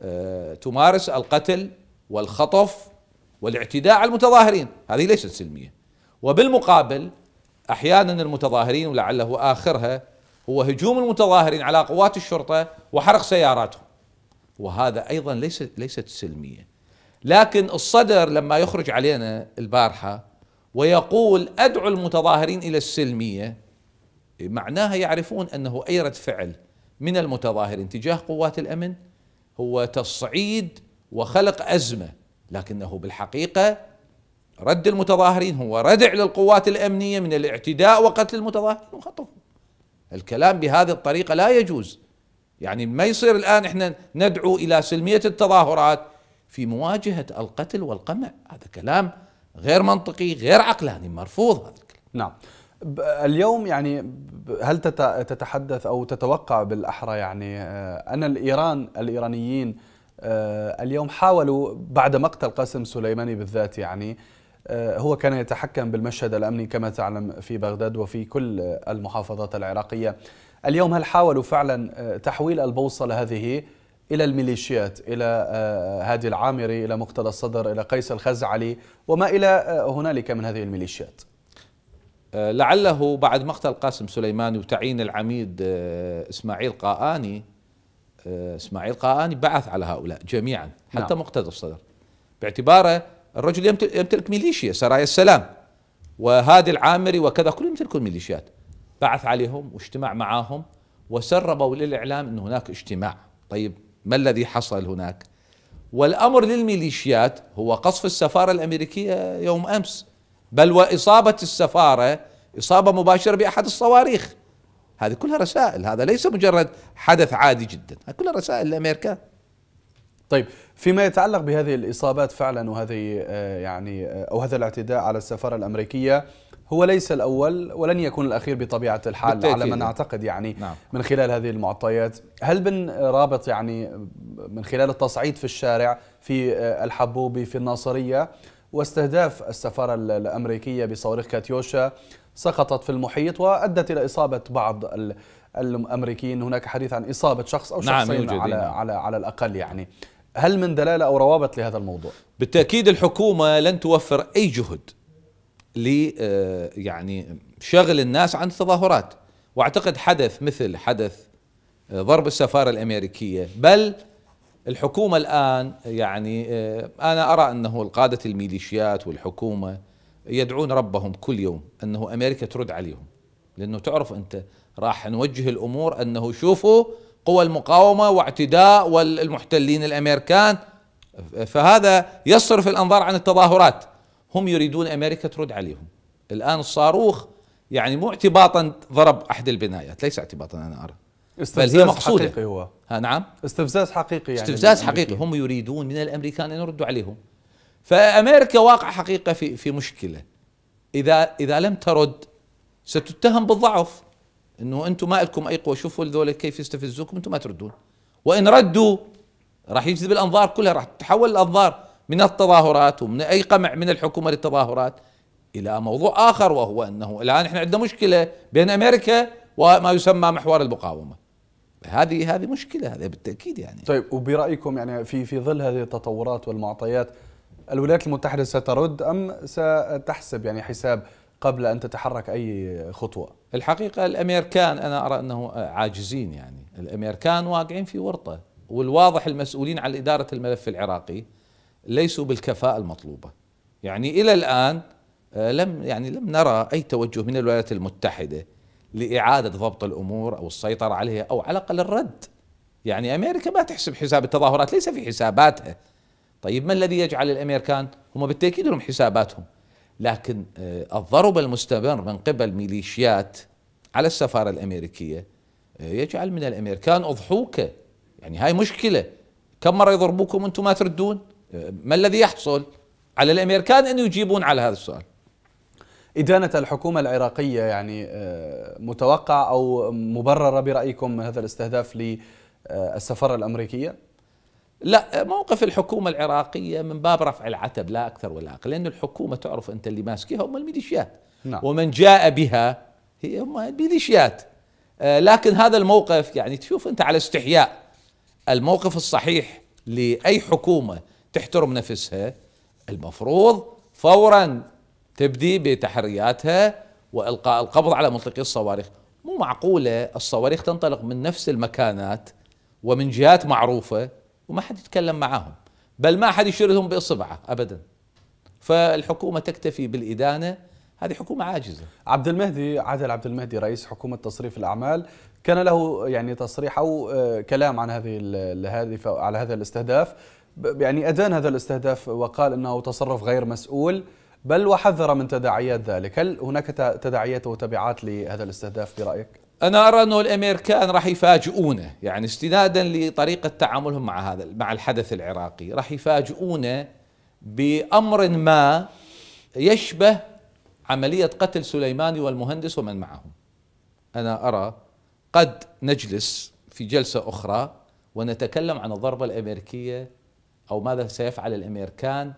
آه، تمارس القتل والخطف والاعتداء على المتظاهرين هذه ليست سلمية وبالمقابل احيانا المتظاهرين ولعله اخرها هو هجوم المتظاهرين على قوات الشرطه وحرق سياراتهم وهذا ايضا ليس ليست سلميه لكن الصدر لما يخرج علينا البارحه ويقول ادعو المتظاهرين الى السلميه معناها يعرفون انه اي رد فعل من المتظاهرين تجاه قوات الامن هو تصعيد وخلق ازمه لكنه بالحقيقه رد المتظاهرين هو ردع للقوات الامنيه من الاعتداء وقتل المتظاهرين وخطفهم الكلام بهذه الطريقه لا يجوز يعني ما يصير الان احنا ندعو الى سلميه التظاهرات في مواجهه القتل والقمع هذا كلام غير منطقي غير عقلاني مرفوض هذا الكلام نعم اليوم يعني هل تتحدث او تتوقع بالاحرى يعني آه، ان الايران الايرانيين آه، اليوم حاولوا بعد مقتل قاسم سليماني بالذات يعني آه، هو كان يتحكم بالمشهد الأمني كما تعلم في بغداد وفي كل المحافظات العراقية اليوم هل حاولوا فعلا آه، تحويل البوصلة هذه إلى الميليشيات إلى آه، هادي العامري إلى مقتدى الصدر إلى قيس الخزعلي وما إلى هنالك من هذه الميليشيات لعله بعد مقتل قاسم سليماني وتعيين العميد اسماعيل قاآني اسماعيل قاآني بعث على هؤلاء جميعا حتى نعم. مقتدى الصدر باعتباره الرجل يمتلك ميليشيا سرايا السلام وهادي العامري وكذا كلهم يمتلكون ميليشيات بعث عليهم واجتمع معاهم وسربوا للإعلام أن هناك اجتماع طيب ما الذي حصل هناك والأمر للميليشيات هو قصف السفارة الأمريكية يوم أمس بل وإصابة السفارة إصابة مباشرة بأحد الصواريخ هذه كلها رسائل هذا ليس مجرد حدث عادي جدا هذه كلها رسائل لأمريكا طيب فيما يتعلق بهذه الإصابات فعلا وهذه آه، يعني آه، أو هذا الاعتداء على السفارة الأمريكية هو ليس الأول ولن يكون الأخير بطبيعة الحال بالتأكيد. على ما نعم. نعتقد يعني نعم. من خلال هذه المعطيات هل بن رابط يعني من خلال التصعيد في الشارع في آه، الحبوبي في الناصرية واستهداف السفارة الأمريكية بصواريخ كاتيوشا سقطت في المحيط وأدت إلى إصابة بعض الأمريكيين هناك حديث عن إصابة شخص أو نعم، شخصين نعم على, على, على الأقل يعني هل من دلاله او روابط لهذا الموضوع؟ بالتاكيد الحكومه لن توفر اي جهد ل آه، يعني شغل الناس عن التظاهرات واعتقد حدث مثل حدث آه، ضرب السفاره الامريكيه بل الحكومه الان يعني آه، انا ارى انه القاده الميليشيات والحكومه يدعون ربهم كل يوم انه امريكا ترد عليهم لانه تعرف انت راح نوجه الامور انه شوفوا قوى المقاومة واعتداء والمحتلين الأمريكان فهذا يصرف الأنظار عن التظاهرات هم يريدون أمريكا ترد عليهم الآن الصاروخ يعني مو اعتباطا ضرب أحد البنايات ليس اعتباطا أنا أرى استفزاز بل هي مقصودة حقيقي هو ها نعم استفزاز حقيقي يعني استفزاز حقيقي هم يريدون من الأمريكان أن يردوا عليهم فأمريكا واقع حقيقة في, في مشكلة إذا, إذا لم ترد ستتهم بالضعف انه انتم ما لكم اي قوه شوفوا هذول كيف يستفزوكم انتم ما تردون وان ردوا راح يجذب الانظار كلها راح تتحول الانظار من التظاهرات ومن اي قمع من الحكومه للتظاهرات الى موضوع اخر وهو انه الان احنا عندنا مشكله بين امريكا وما يسمى محور المقاومه هذه هذه مشكله هذه بالتاكيد يعني طيب وبرايكم يعني في في ظل هذه التطورات والمعطيات الولايات المتحده سترد ام ستحسب يعني حساب قبل أن تتحرك أي خطوة الحقيقة الأمريكان أنا أرى أنه عاجزين يعني الأمريكان واقعين في ورطة والواضح المسؤولين عن إدارة الملف العراقي ليسوا بالكفاءة المطلوبة يعني إلى الآن آه، لم يعني لم نرى أي توجه من الولايات المتحدة لإعادة ضبط الأمور أو السيطرة عليها أو على الأقل الرد يعني أمريكا ما تحسب حساب التظاهرات ليس في حساباتها طيب ما الذي يجعل الأمريكان هم بالتأكيد لهم حساباتهم لكن آه، الضرب المستمر من قبل ميليشيات على السفارة الأمريكية آه، يجعل من الأمريكان أضحوكة يعني هاي مشكلة كم مرة يضربوكم أنتم ما تردون آه، ما الذي يحصل على الأمريكان أن يجيبون على هذا السؤال إدانة الحكومة العراقية يعني متوقع أو مبررة برأيكم هذا الاستهداف للسفارة الأمريكية؟ لا موقف الحكومة العراقية من باب رفع العتب لا أكثر ولا أقل لأن الحكومة تعرف أنت اللي ماسكيها هم الميليشيات نعم. ومن جاء بها هي هم الميليشيات آه، لكن هذا الموقف يعني تشوف أنت على استحياء الموقف الصحيح لأي حكومة تحترم نفسها المفروض فورا تبدي بتحرياتها وإلقاء القبض على منطقي الصواريخ مو معقولة الصواريخ تنطلق من نفس المكانات ومن جهات معروفة وما حد يتكلم معاهم بل ما حد يشير لهم باصبعه ابدا فالحكومه تكتفي بالادانه هذه حكومه عاجزه عبد المهدي عادل عبد المهدي رئيس حكومه تصريف الاعمال كان له يعني تصريح او آه، كلام عن هذه الهادفه على هذا الاستهداف يعني ادان هذا الاستهداف وقال انه تصرف غير مسؤول بل وحذر من تداعيات ذلك هل هناك تداعيات وتبعات لهذا الاستهداف برايك انا ارى انه الامريكان راح يفاجئونه يعني استنادا لطريقه تعاملهم مع هذا مع الحدث العراقي راح يفاجئونه بامر ما يشبه عمليه قتل سليماني والمهندس ومن معهم انا ارى قد نجلس في جلسه اخرى ونتكلم عن الضربه الامريكيه او ماذا سيفعل الامريكان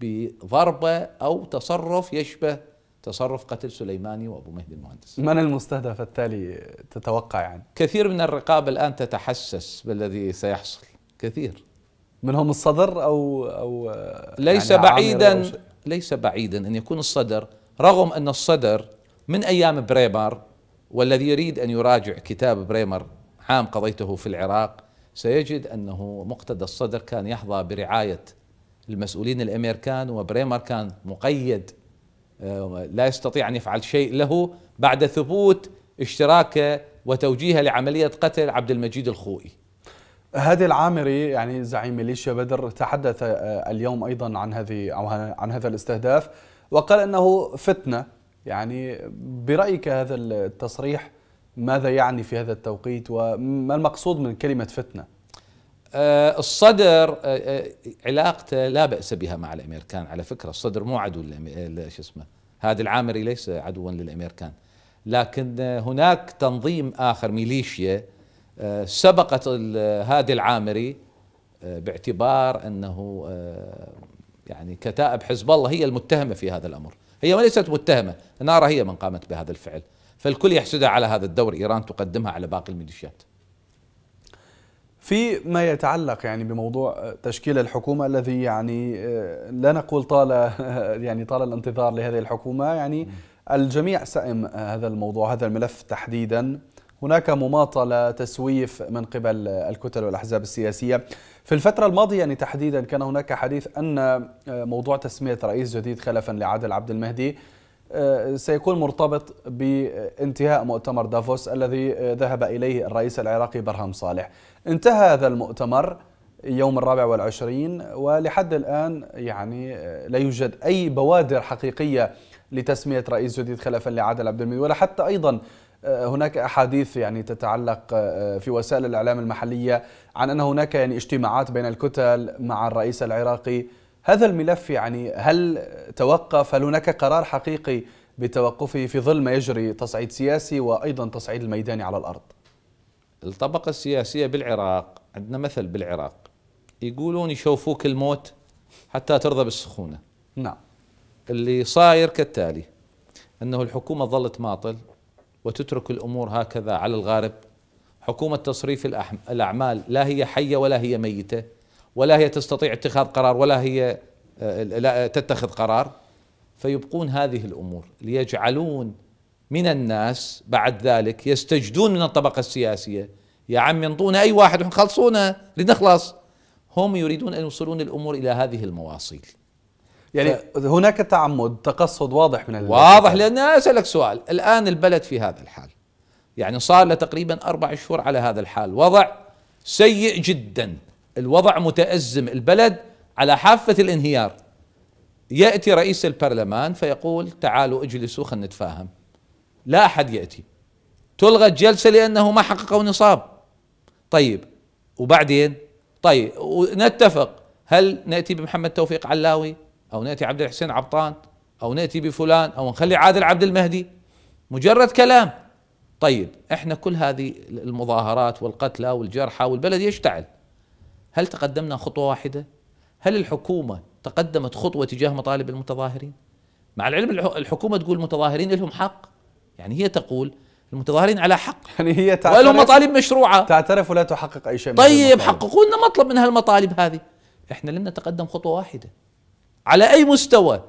بضربه او تصرف يشبه تصرف قتل سليماني وابو مهدي المهندس. من المستهدف التالي تتوقع يعني؟ كثير من الرقابه الان تتحسس بالذي سيحصل، كثير. منهم الصدر او او آه، ليس يعني بعيدا ليس بعيدا ان يكون الصدر رغم ان الصدر من ايام بريمر والذي يريد ان يراجع كتاب بريمر عام قضيته في العراق سيجد انه مقتدى الصدر كان يحظى برعايه المسؤولين الامريكان وبريمر كان مقيد لا يستطيع أن يفعل شيء له بعد ثبوت اشتراكه وتوجيهه لعملية قتل عبد المجيد الخوئي هادي العامري يعني زعيم ميليشيا بدر تحدث آه، اليوم أيضا عن هذه عن هذا الاستهداف وقال أنه فتنة يعني برأيك هذا التصريح ماذا يعني في هذا التوقيت وما المقصود من كلمة فتنة؟ آه، الصدر آه، آه، علاقته لا باس بها مع الامريكان على فكره الصدر مو عدو شو اسمه هذا العامري ليس عدوا للامريكان لكن هناك تنظيم اخر ميليشيا سبقت هادي العامري باعتبار انه يعني كتائب حزب الله هي المتهمه في هذا الامر هي ليست متهمه نارا هي من قامت بهذا الفعل فالكل يحسدها على هذا الدور ايران تقدمها على باقي الميليشيات فيما يتعلق يعني بموضوع تشكيل الحكومة الذي يعني آه، لا نقول طال (laughs) يعني طال الانتظار لهذه الحكومة يعني الجميع سئم هذا الموضوع هذا الملف تحديدا هناك مماطلة تسويف من قبل الكتل والأحزاب السياسية في الفترة الماضية يعني تحديدا كان هناك حديث أن آه، موضوع تسمية رئيس جديد خلفا لعادل عبد المهدي آه، سيكون مرتبط بانتهاء مؤتمر دافوس الذي آه، ذهب إليه الرئيس العراقي برهم صالح انتهى هذا المؤتمر يوم الرابع والعشرين ولحد الآن يعني آه، لا يوجد أي بوادر حقيقية لتسمية رئيس جديد خلفا لعادل عبد المجيد ولا حتى أيضا هناك أحاديث يعني تتعلق في وسائل الإعلام المحلية عن أن هناك يعني اجتماعات بين الكتل مع الرئيس العراقي هذا الملف يعني هل توقف هل هناك قرار حقيقي بتوقفه في ظل ما يجري تصعيد سياسي وأيضا تصعيد الميداني على الأرض الطبقة السياسية بالعراق عندنا مثل بالعراق يقولون يشوفوك الموت حتى ترضى بالسخونة نعم اللي صاير كالتالي أنه الحكومة ظلت ماطل وتترك الأمور هكذا على الغارب حكومة تصريف الأعمال لا هي حية ولا هي ميتة ولا هي تستطيع اتخاذ قرار ولا هي آه، لا آه، تتخذ قرار فيبقون هذه الامور ليجعلون من الناس بعد ذلك يستجدون من الطبقه السياسيه يا عم انطونا اي واحد خلصونا لنخلص هم يريدون ان يوصلون الامور الى هذه المواصيل يعني ف... هناك تعمد تقصد واضح من واضح لان اسالك سؤال الان البلد في هذا الحال يعني صار له تقريبا اربع شهور على هذا الحال وضع سيء جدا الوضع متأزم البلد على حافة الانهيار يأتي رئيس البرلمان فيقول تعالوا اجلسوا خلينا نتفاهم لا أحد يأتي تلغى الجلسة لأنه ما حققوا نصاب طيب وبعدين طيب ونتفق هل نأتي بمحمد توفيق علاوي أو نأتي عبد الحسين عبطان أو نأتي بفلان أو نخلي عادل عبد المهدي مجرد كلام طيب احنا كل هذه المظاهرات والقتلى والجرحى والبلد يشتعل هل تقدمنا خطوه واحده؟ هل الحكومه تقدمت خطوه تجاه مطالب المتظاهرين؟ مع العلم الحكومه تقول المتظاهرين لهم حق يعني هي تقول المتظاهرين على حق (laughs) يعني هي تعترف ولهم مطالب مشروعه تعترف ولا تحقق اي شيء طيب حققوا لنا مطلب من هالمطالب هذه احنا لم نتقدم خطوه واحده على اي مستوى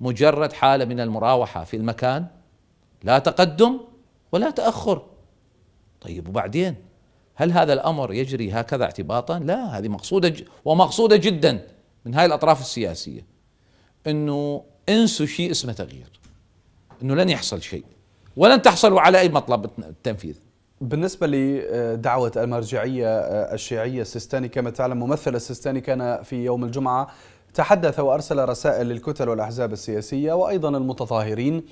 مجرد حاله من المراوحه في المكان لا تقدم ولا تاخر طيب وبعدين هل هذا الامر يجري هكذا اعتباطا؟ لا هذه مقصوده ج... ومقصوده جدا من هاي الاطراف السياسيه انه انسوا شيء اسمه تغيير انه لن يحصل شيء ولن تحصلوا على اي مطلب التنفيذ بالنسبة لدعوة المرجعية الشيعية السيستاني كما تعلم ممثل السيستاني كان في يوم الجمعة تحدث وأرسل رسائل للكتل والأحزاب السياسية وأيضا المتظاهرين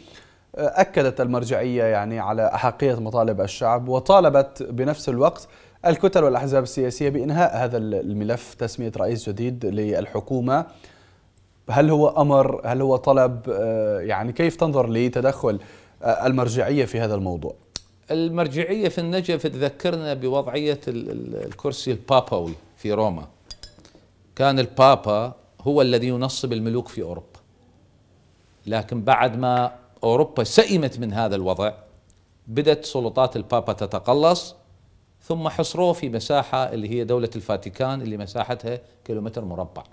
أكدت المرجعية يعني على أحقية مطالب الشعب وطالبت بنفس الوقت الكتل والأحزاب السياسية بإنهاء هذا الملف تسمية رئيس جديد للحكومة هل هو أمر هل هو طلب آه، يعني كيف تنظر لتدخل آه، المرجعية في هذا الموضوع المرجعية في النجف تذكرنا بوضعية الكرسي البابوي في روما كان البابا هو الذي ينصب الملوك في أوروبا لكن بعد ما أوروبا سئمت من هذا الوضع بدأت سلطات البابا تتقلص ثم حصروه في مساحة اللي هي دولة الفاتيكان اللي مساحتها كيلومتر مربع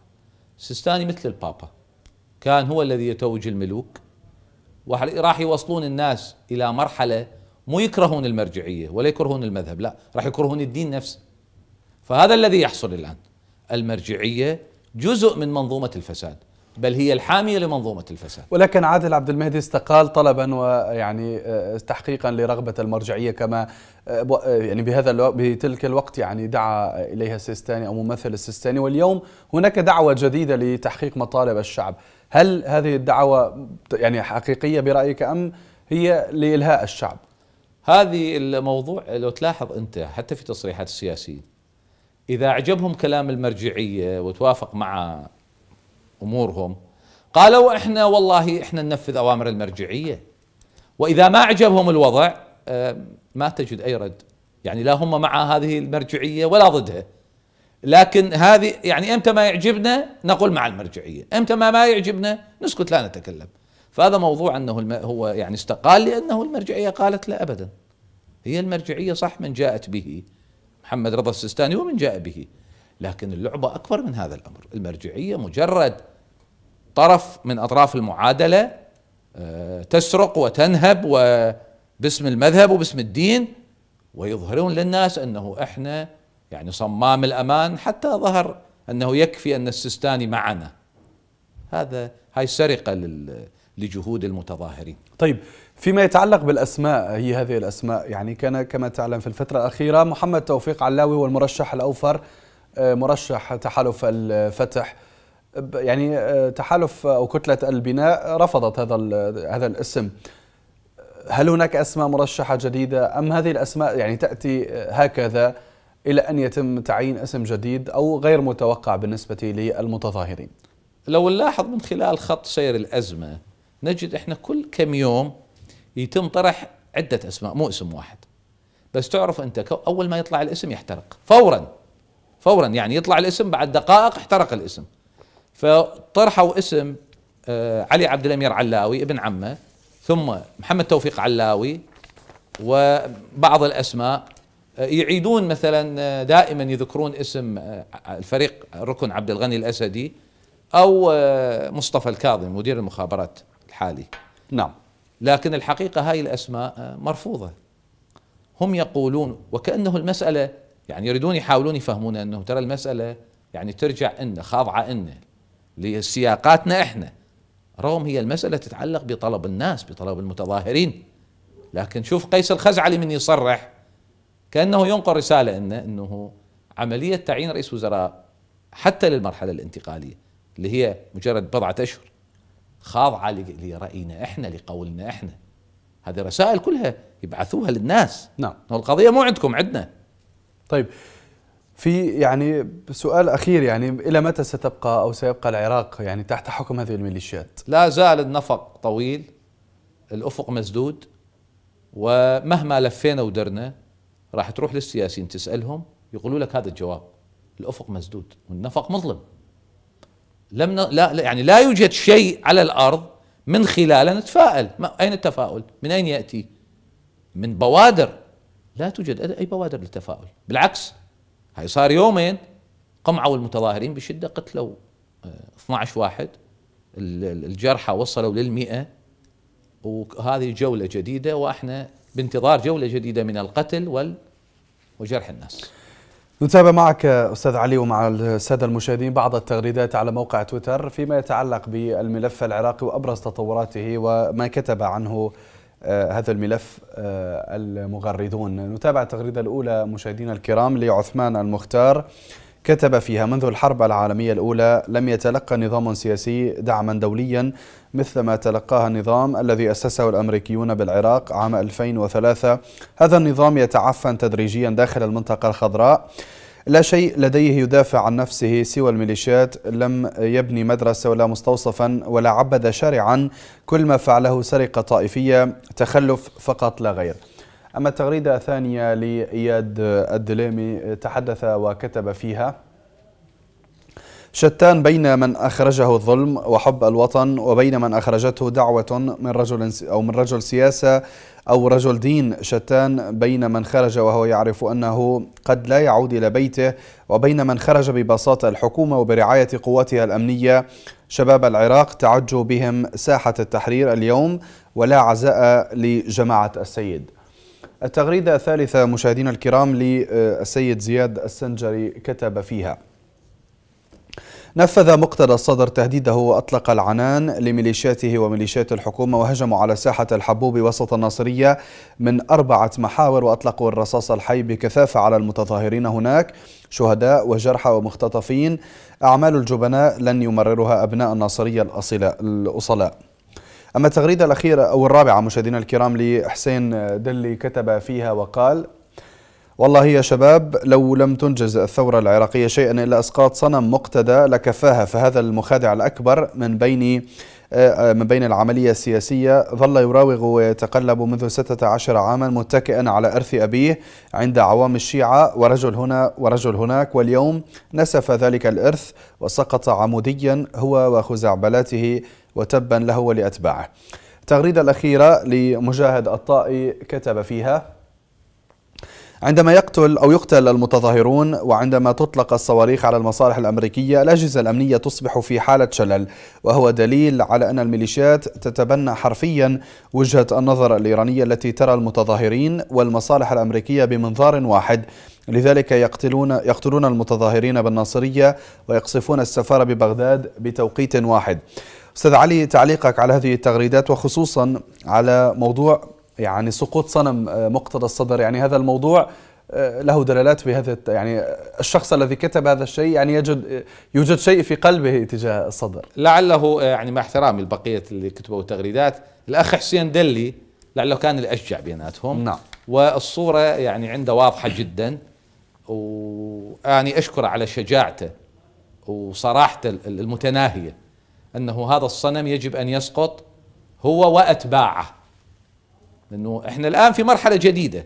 سيستاني مثل البابا كان هو الذي يتوج الملوك وراح يوصلون الناس إلى مرحلة مو يكرهون المرجعية ولا يكرهون المذهب لا راح يكرهون الدين نفسه فهذا الذي يحصل الآن المرجعية جزء من منظومة الفساد بل هي الحامية لمنظومة الفساد ولكن عادل عبد المهدي استقال طلبا ويعني آه، تحقيقا لرغبة المرجعية كما آه، آه، يعني بهذا بتلك الوقت يعني دعا إليها السيستاني أو ممثل السيستاني واليوم هناك دعوة جديدة لتحقيق مطالب الشعب هل هذه الدعوة يعني حقيقية برأيك أم هي لإلهاء الشعب هذه الموضوع لو تلاحظ أنت حتى في تصريحات السياسيين إذا أعجبهم كلام المرجعية وتوافق مع امورهم قالوا احنا والله احنا ننفذ اوامر المرجعيه واذا ما عجبهم الوضع آه، ما تجد اي رد يعني لا هم مع هذه المرجعيه ولا ضدها لكن هذه يعني امتى ما يعجبنا نقول مع المرجعيه امتى ما ما يعجبنا نسكت لا نتكلم فهذا موضوع انه هو يعني استقال لانه المرجعيه قالت لا ابدا هي المرجعيه صح من جاءت به محمد رضا السيستاني ومن جاء به لكن اللعبه اكبر من هذا الامر المرجعيه مجرد طرف من اطراف المعادله آه، تسرق وتنهب وباسم المذهب وباسم الدين ويظهرون للناس انه احنا يعني صمام الامان حتى ظهر انه يكفي ان السيستاني معنا هذا هاي سرقه لل لجهود المتظاهرين. طيب فيما يتعلق بالاسماء هي هذه الاسماء يعني كان كما تعلم في الفتره الاخيره محمد توفيق علاوي هو المرشح الاوفر آه، مرشح تحالف الفتح يعني آه، تحالف او كتله البناء رفضت هذا هذا الاسم هل هناك اسماء مرشحه جديده ام هذه الاسماء يعني تاتي آه، هكذا الى ان يتم تعيين اسم جديد او غير متوقع بالنسبه للمتظاهرين لو نلاحظ من خلال خط سير الازمه نجد احنا كل كم يوم يتم طرح عده اسماء مو اسم واحد بس تعرف انت اول ما يطلع الاسم يحترق فورا فورا يعني يطلع الاسم بعد دقائق احترق الاسم فطرحوا اسم آه، علي عبد الامير علاوي ابن عمه ثم محمد توفيق علاوي وبعض الاسماء آه، يعيدون مثلا آه، دائما يذكرون اسم الفريق ركن عبد الغني الاسدي او مصطفى الكاظم مدير المخابرات الحالي نعم لكن الحقيقه هاي الاسماء مرفوضه هم يقولون وكانه المساله يعني يريدون يحاولون يفهمون انه ترى المساله يعني ترجع ان خاضعه ان لسياقاتنا احنا رغم هي المسألة تتعلق بطلب الناس بطلب المتظاهرين لكن شوف قيس الخزعلي من يصرح كأنه ينقل رسالة إنه, أنه عملية تعيين رئيس وزراء حتى للمرحلة الانتقالية اللي هي مجرد بضعة أشهر خاضعة لرأينا إحنا لقولنا إحنا هذه رسائل كلها يبعثوها للناس نعم القضية مو عندكم عندنا طيب في يعني سؤال اخير يعني الى متى ستبقى او سيبقى العراق يعني تحت حكم هذه الميليشيات؟ لا زال النفق طويل الافق مسدود ومهما لفينا ودرنا راح تروح للسياسيين تسالهم يقولوا لك هذا الجواب الافق مسدود والنفق مظلم لم ن... لا يعني لا يوجد شيء على الارض من خلاله نتفائل ما... اين التفاؤل؟ من اين ياتي؟ من بوادر لا توجد اي بوادر للتفاؤل بالعكس هاي صار يومين قمعوا المتظاهرين بشده قتلوا 12 آه، واحد الجرحى وصلوا للمئة وهذه جولة جديدة وإحنا بانتظار جولة جديدة من القتل وال وجرح الناس نتابع معك أستاذ علي ومع السادة المشاهدين بعض التغريدات على موقع تويتر فيما يتعلق بالملف العراقي وأبرز تطوراته وما كتب عنه آه، هذا الملف آه، المغردون نتابع التغريدة الأولى مشاهدينا الكرام لعثمان المختار كتب فيها منذ الحرب العالمية الأولى لم يتلقى نظام سياسي دعما دوليا مثل ما تلقاها النظام الذي أسسه الأمريكيون بالعراق عام 2003 هذا النظام يتعفن تدريجيا داخل المنطقة الخضراء لا شيء لديه يدافع عن نفسه سوى الميليشيات لم يبني مدرسة ولا مستوصفا ولا عبد شارعا كل ما فعله سرقة طائفية تخلف فقط لا غير أما التغريدة الثانية لإياد الدليمي تحدث وكتب فيها شتان بين من أخرجه الظلم وحب الوطن وبين من أخرجته دعوة من رجل أو من رجل سياسة أو رجل دين شتان بين من خرج وهو يعرف أنه قد لا يعود إلى بيته وبين من خرج ببساطة الحكومة وبرعاية قواتها الأمنية شباب العراق تعج بهم ساحة التحرير اليوم ولا عزاء لجماعة السيد التغريدة الثالثة مشاهدينا الكرام للسيد زياد السنجري كتب فيها نفذ مقتدى الصدر تهديده وأطلق العنان لميليشياته وميليشيات الحكومة وهجموا على ساحة الحبوب وسط الناصرية من أربعة محاور وأطلقوا الرصاص الحي بكثافة على المتظاهرين هناك شهداء وجرحى ومختطفين أعمال الجبناء لن يمررها أبناء الناصرية الأصلاء أما التغريدة الأخيرة أو الرابعة مشاهدينا الكرام لحسين دلي كتب فيها وقال والله يا شباب لو لم تنجز الثورة العراقية شيئا إلا إسقاط صنم مقتدى لكفاها فهذا المخادع الأكبر من بين آه، آه، من بين العملية السياسية ظل يراوغ ويتقلب منذ 16 عاما متكئا على إرث أبيه عند عوام الشيعة ورجل هنا ورجل هناك واليوم نسف ذلك الإرث وسقط عموديا هو وخزعبلاته وتبا له ولأتباعه التغريدة الأخيرة لمجاهد الطائي كتب فيها عندما يقتل أو يقتل المتظاهرون وعندما تطلق الصواريخ على المصالح الأمريكية الأجهزة الأمنية تصبح في حالة شلل وهو دليل على أن الميليشيات تتبنى حرفيا وجهة النظر الإيرانية التي ترى المتظاهرين والمصالح الأمريكية بمنظار واحد لذلك يقتلون يقتلون المتظاهرين بالناصرية ويقصفون السفارة ببغداد بتوقيت واحد أستاذ علي تعليقك على هذه التغريدات وخصوصا على موضوع يعني سقوط صنم آه، مقتدى الصدر يعني هذا الموضوع آه، له دلالات بهذا يعني الشخص الذي كتب هذا الشيء يعني يجد يوجد شيء في قلبه تجاه الصدر لعله آه، يعني مع احترامي لبقيه اللي كتبوا تغريدات الاخ حسين دلي لعله كان الاشجع بيناتهم نعم والصوره يعني عنده واضحه جدا واني اشكره على شجاعته وصراحته المتناهيه انه هذا الصنم يجب ان يسقط هو واتباعه لانه احنا الان في مرحله جديده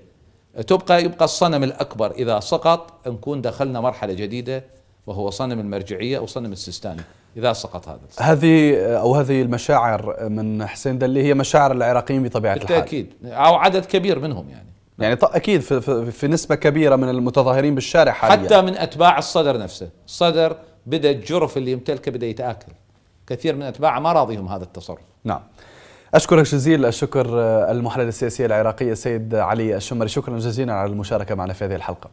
تبقى يبقى الصنم الاكبر اذا سقط نكون دخلنا مرحله جديده وهو صنم المرجعيه او صنم السيستاني اذا سقط هذا الصنم. هذه او هذه المشاعر من حسين دلي هي مشاعر العراقيين بطبيعه الحال بالتاكيد او عدد كبير منهم يعني يعني اكيد في, في, في نسبه كبيره من المتظاهرين بالشارع حاليا حتى من اتباع الصدر نفسه، الصدر بدا الجرف اللي يمتلكه بدا يتاكل. كثير من اتباعه ما راضيهم هذا التصرف. نعم. أشكرك جزيل الشكر آه، المحلل السياسي العراقي السيد علي الشمري شكرا جزيلا على المشاركة معنا في هذه الحلقة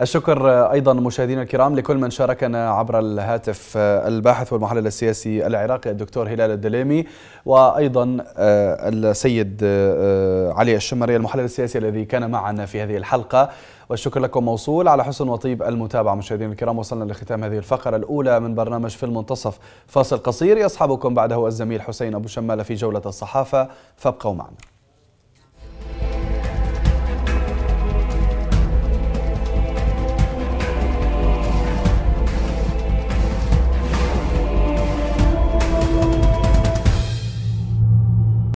الشكر أيضا مشاهدينا الكرام لكل من شاركنا عبر الهاتف آه، الباحث والمحلل السياسي العراقي الدكتور هلال الدليمي وأيضا آه، السيد آه، علي الشمري المحلل السياسي الذي كان معنا في هذه الحلقة والشكر لكم موصول على حسن وطيب المتابعة مشاهدينا الكرام وصلنا لختام هذه الفقرة الأولى من برنامج في المنتصف فاصل قصير يصحبكم بعده الزميل حسين أبو شمالة في جولة الصحافة فابقوا معنا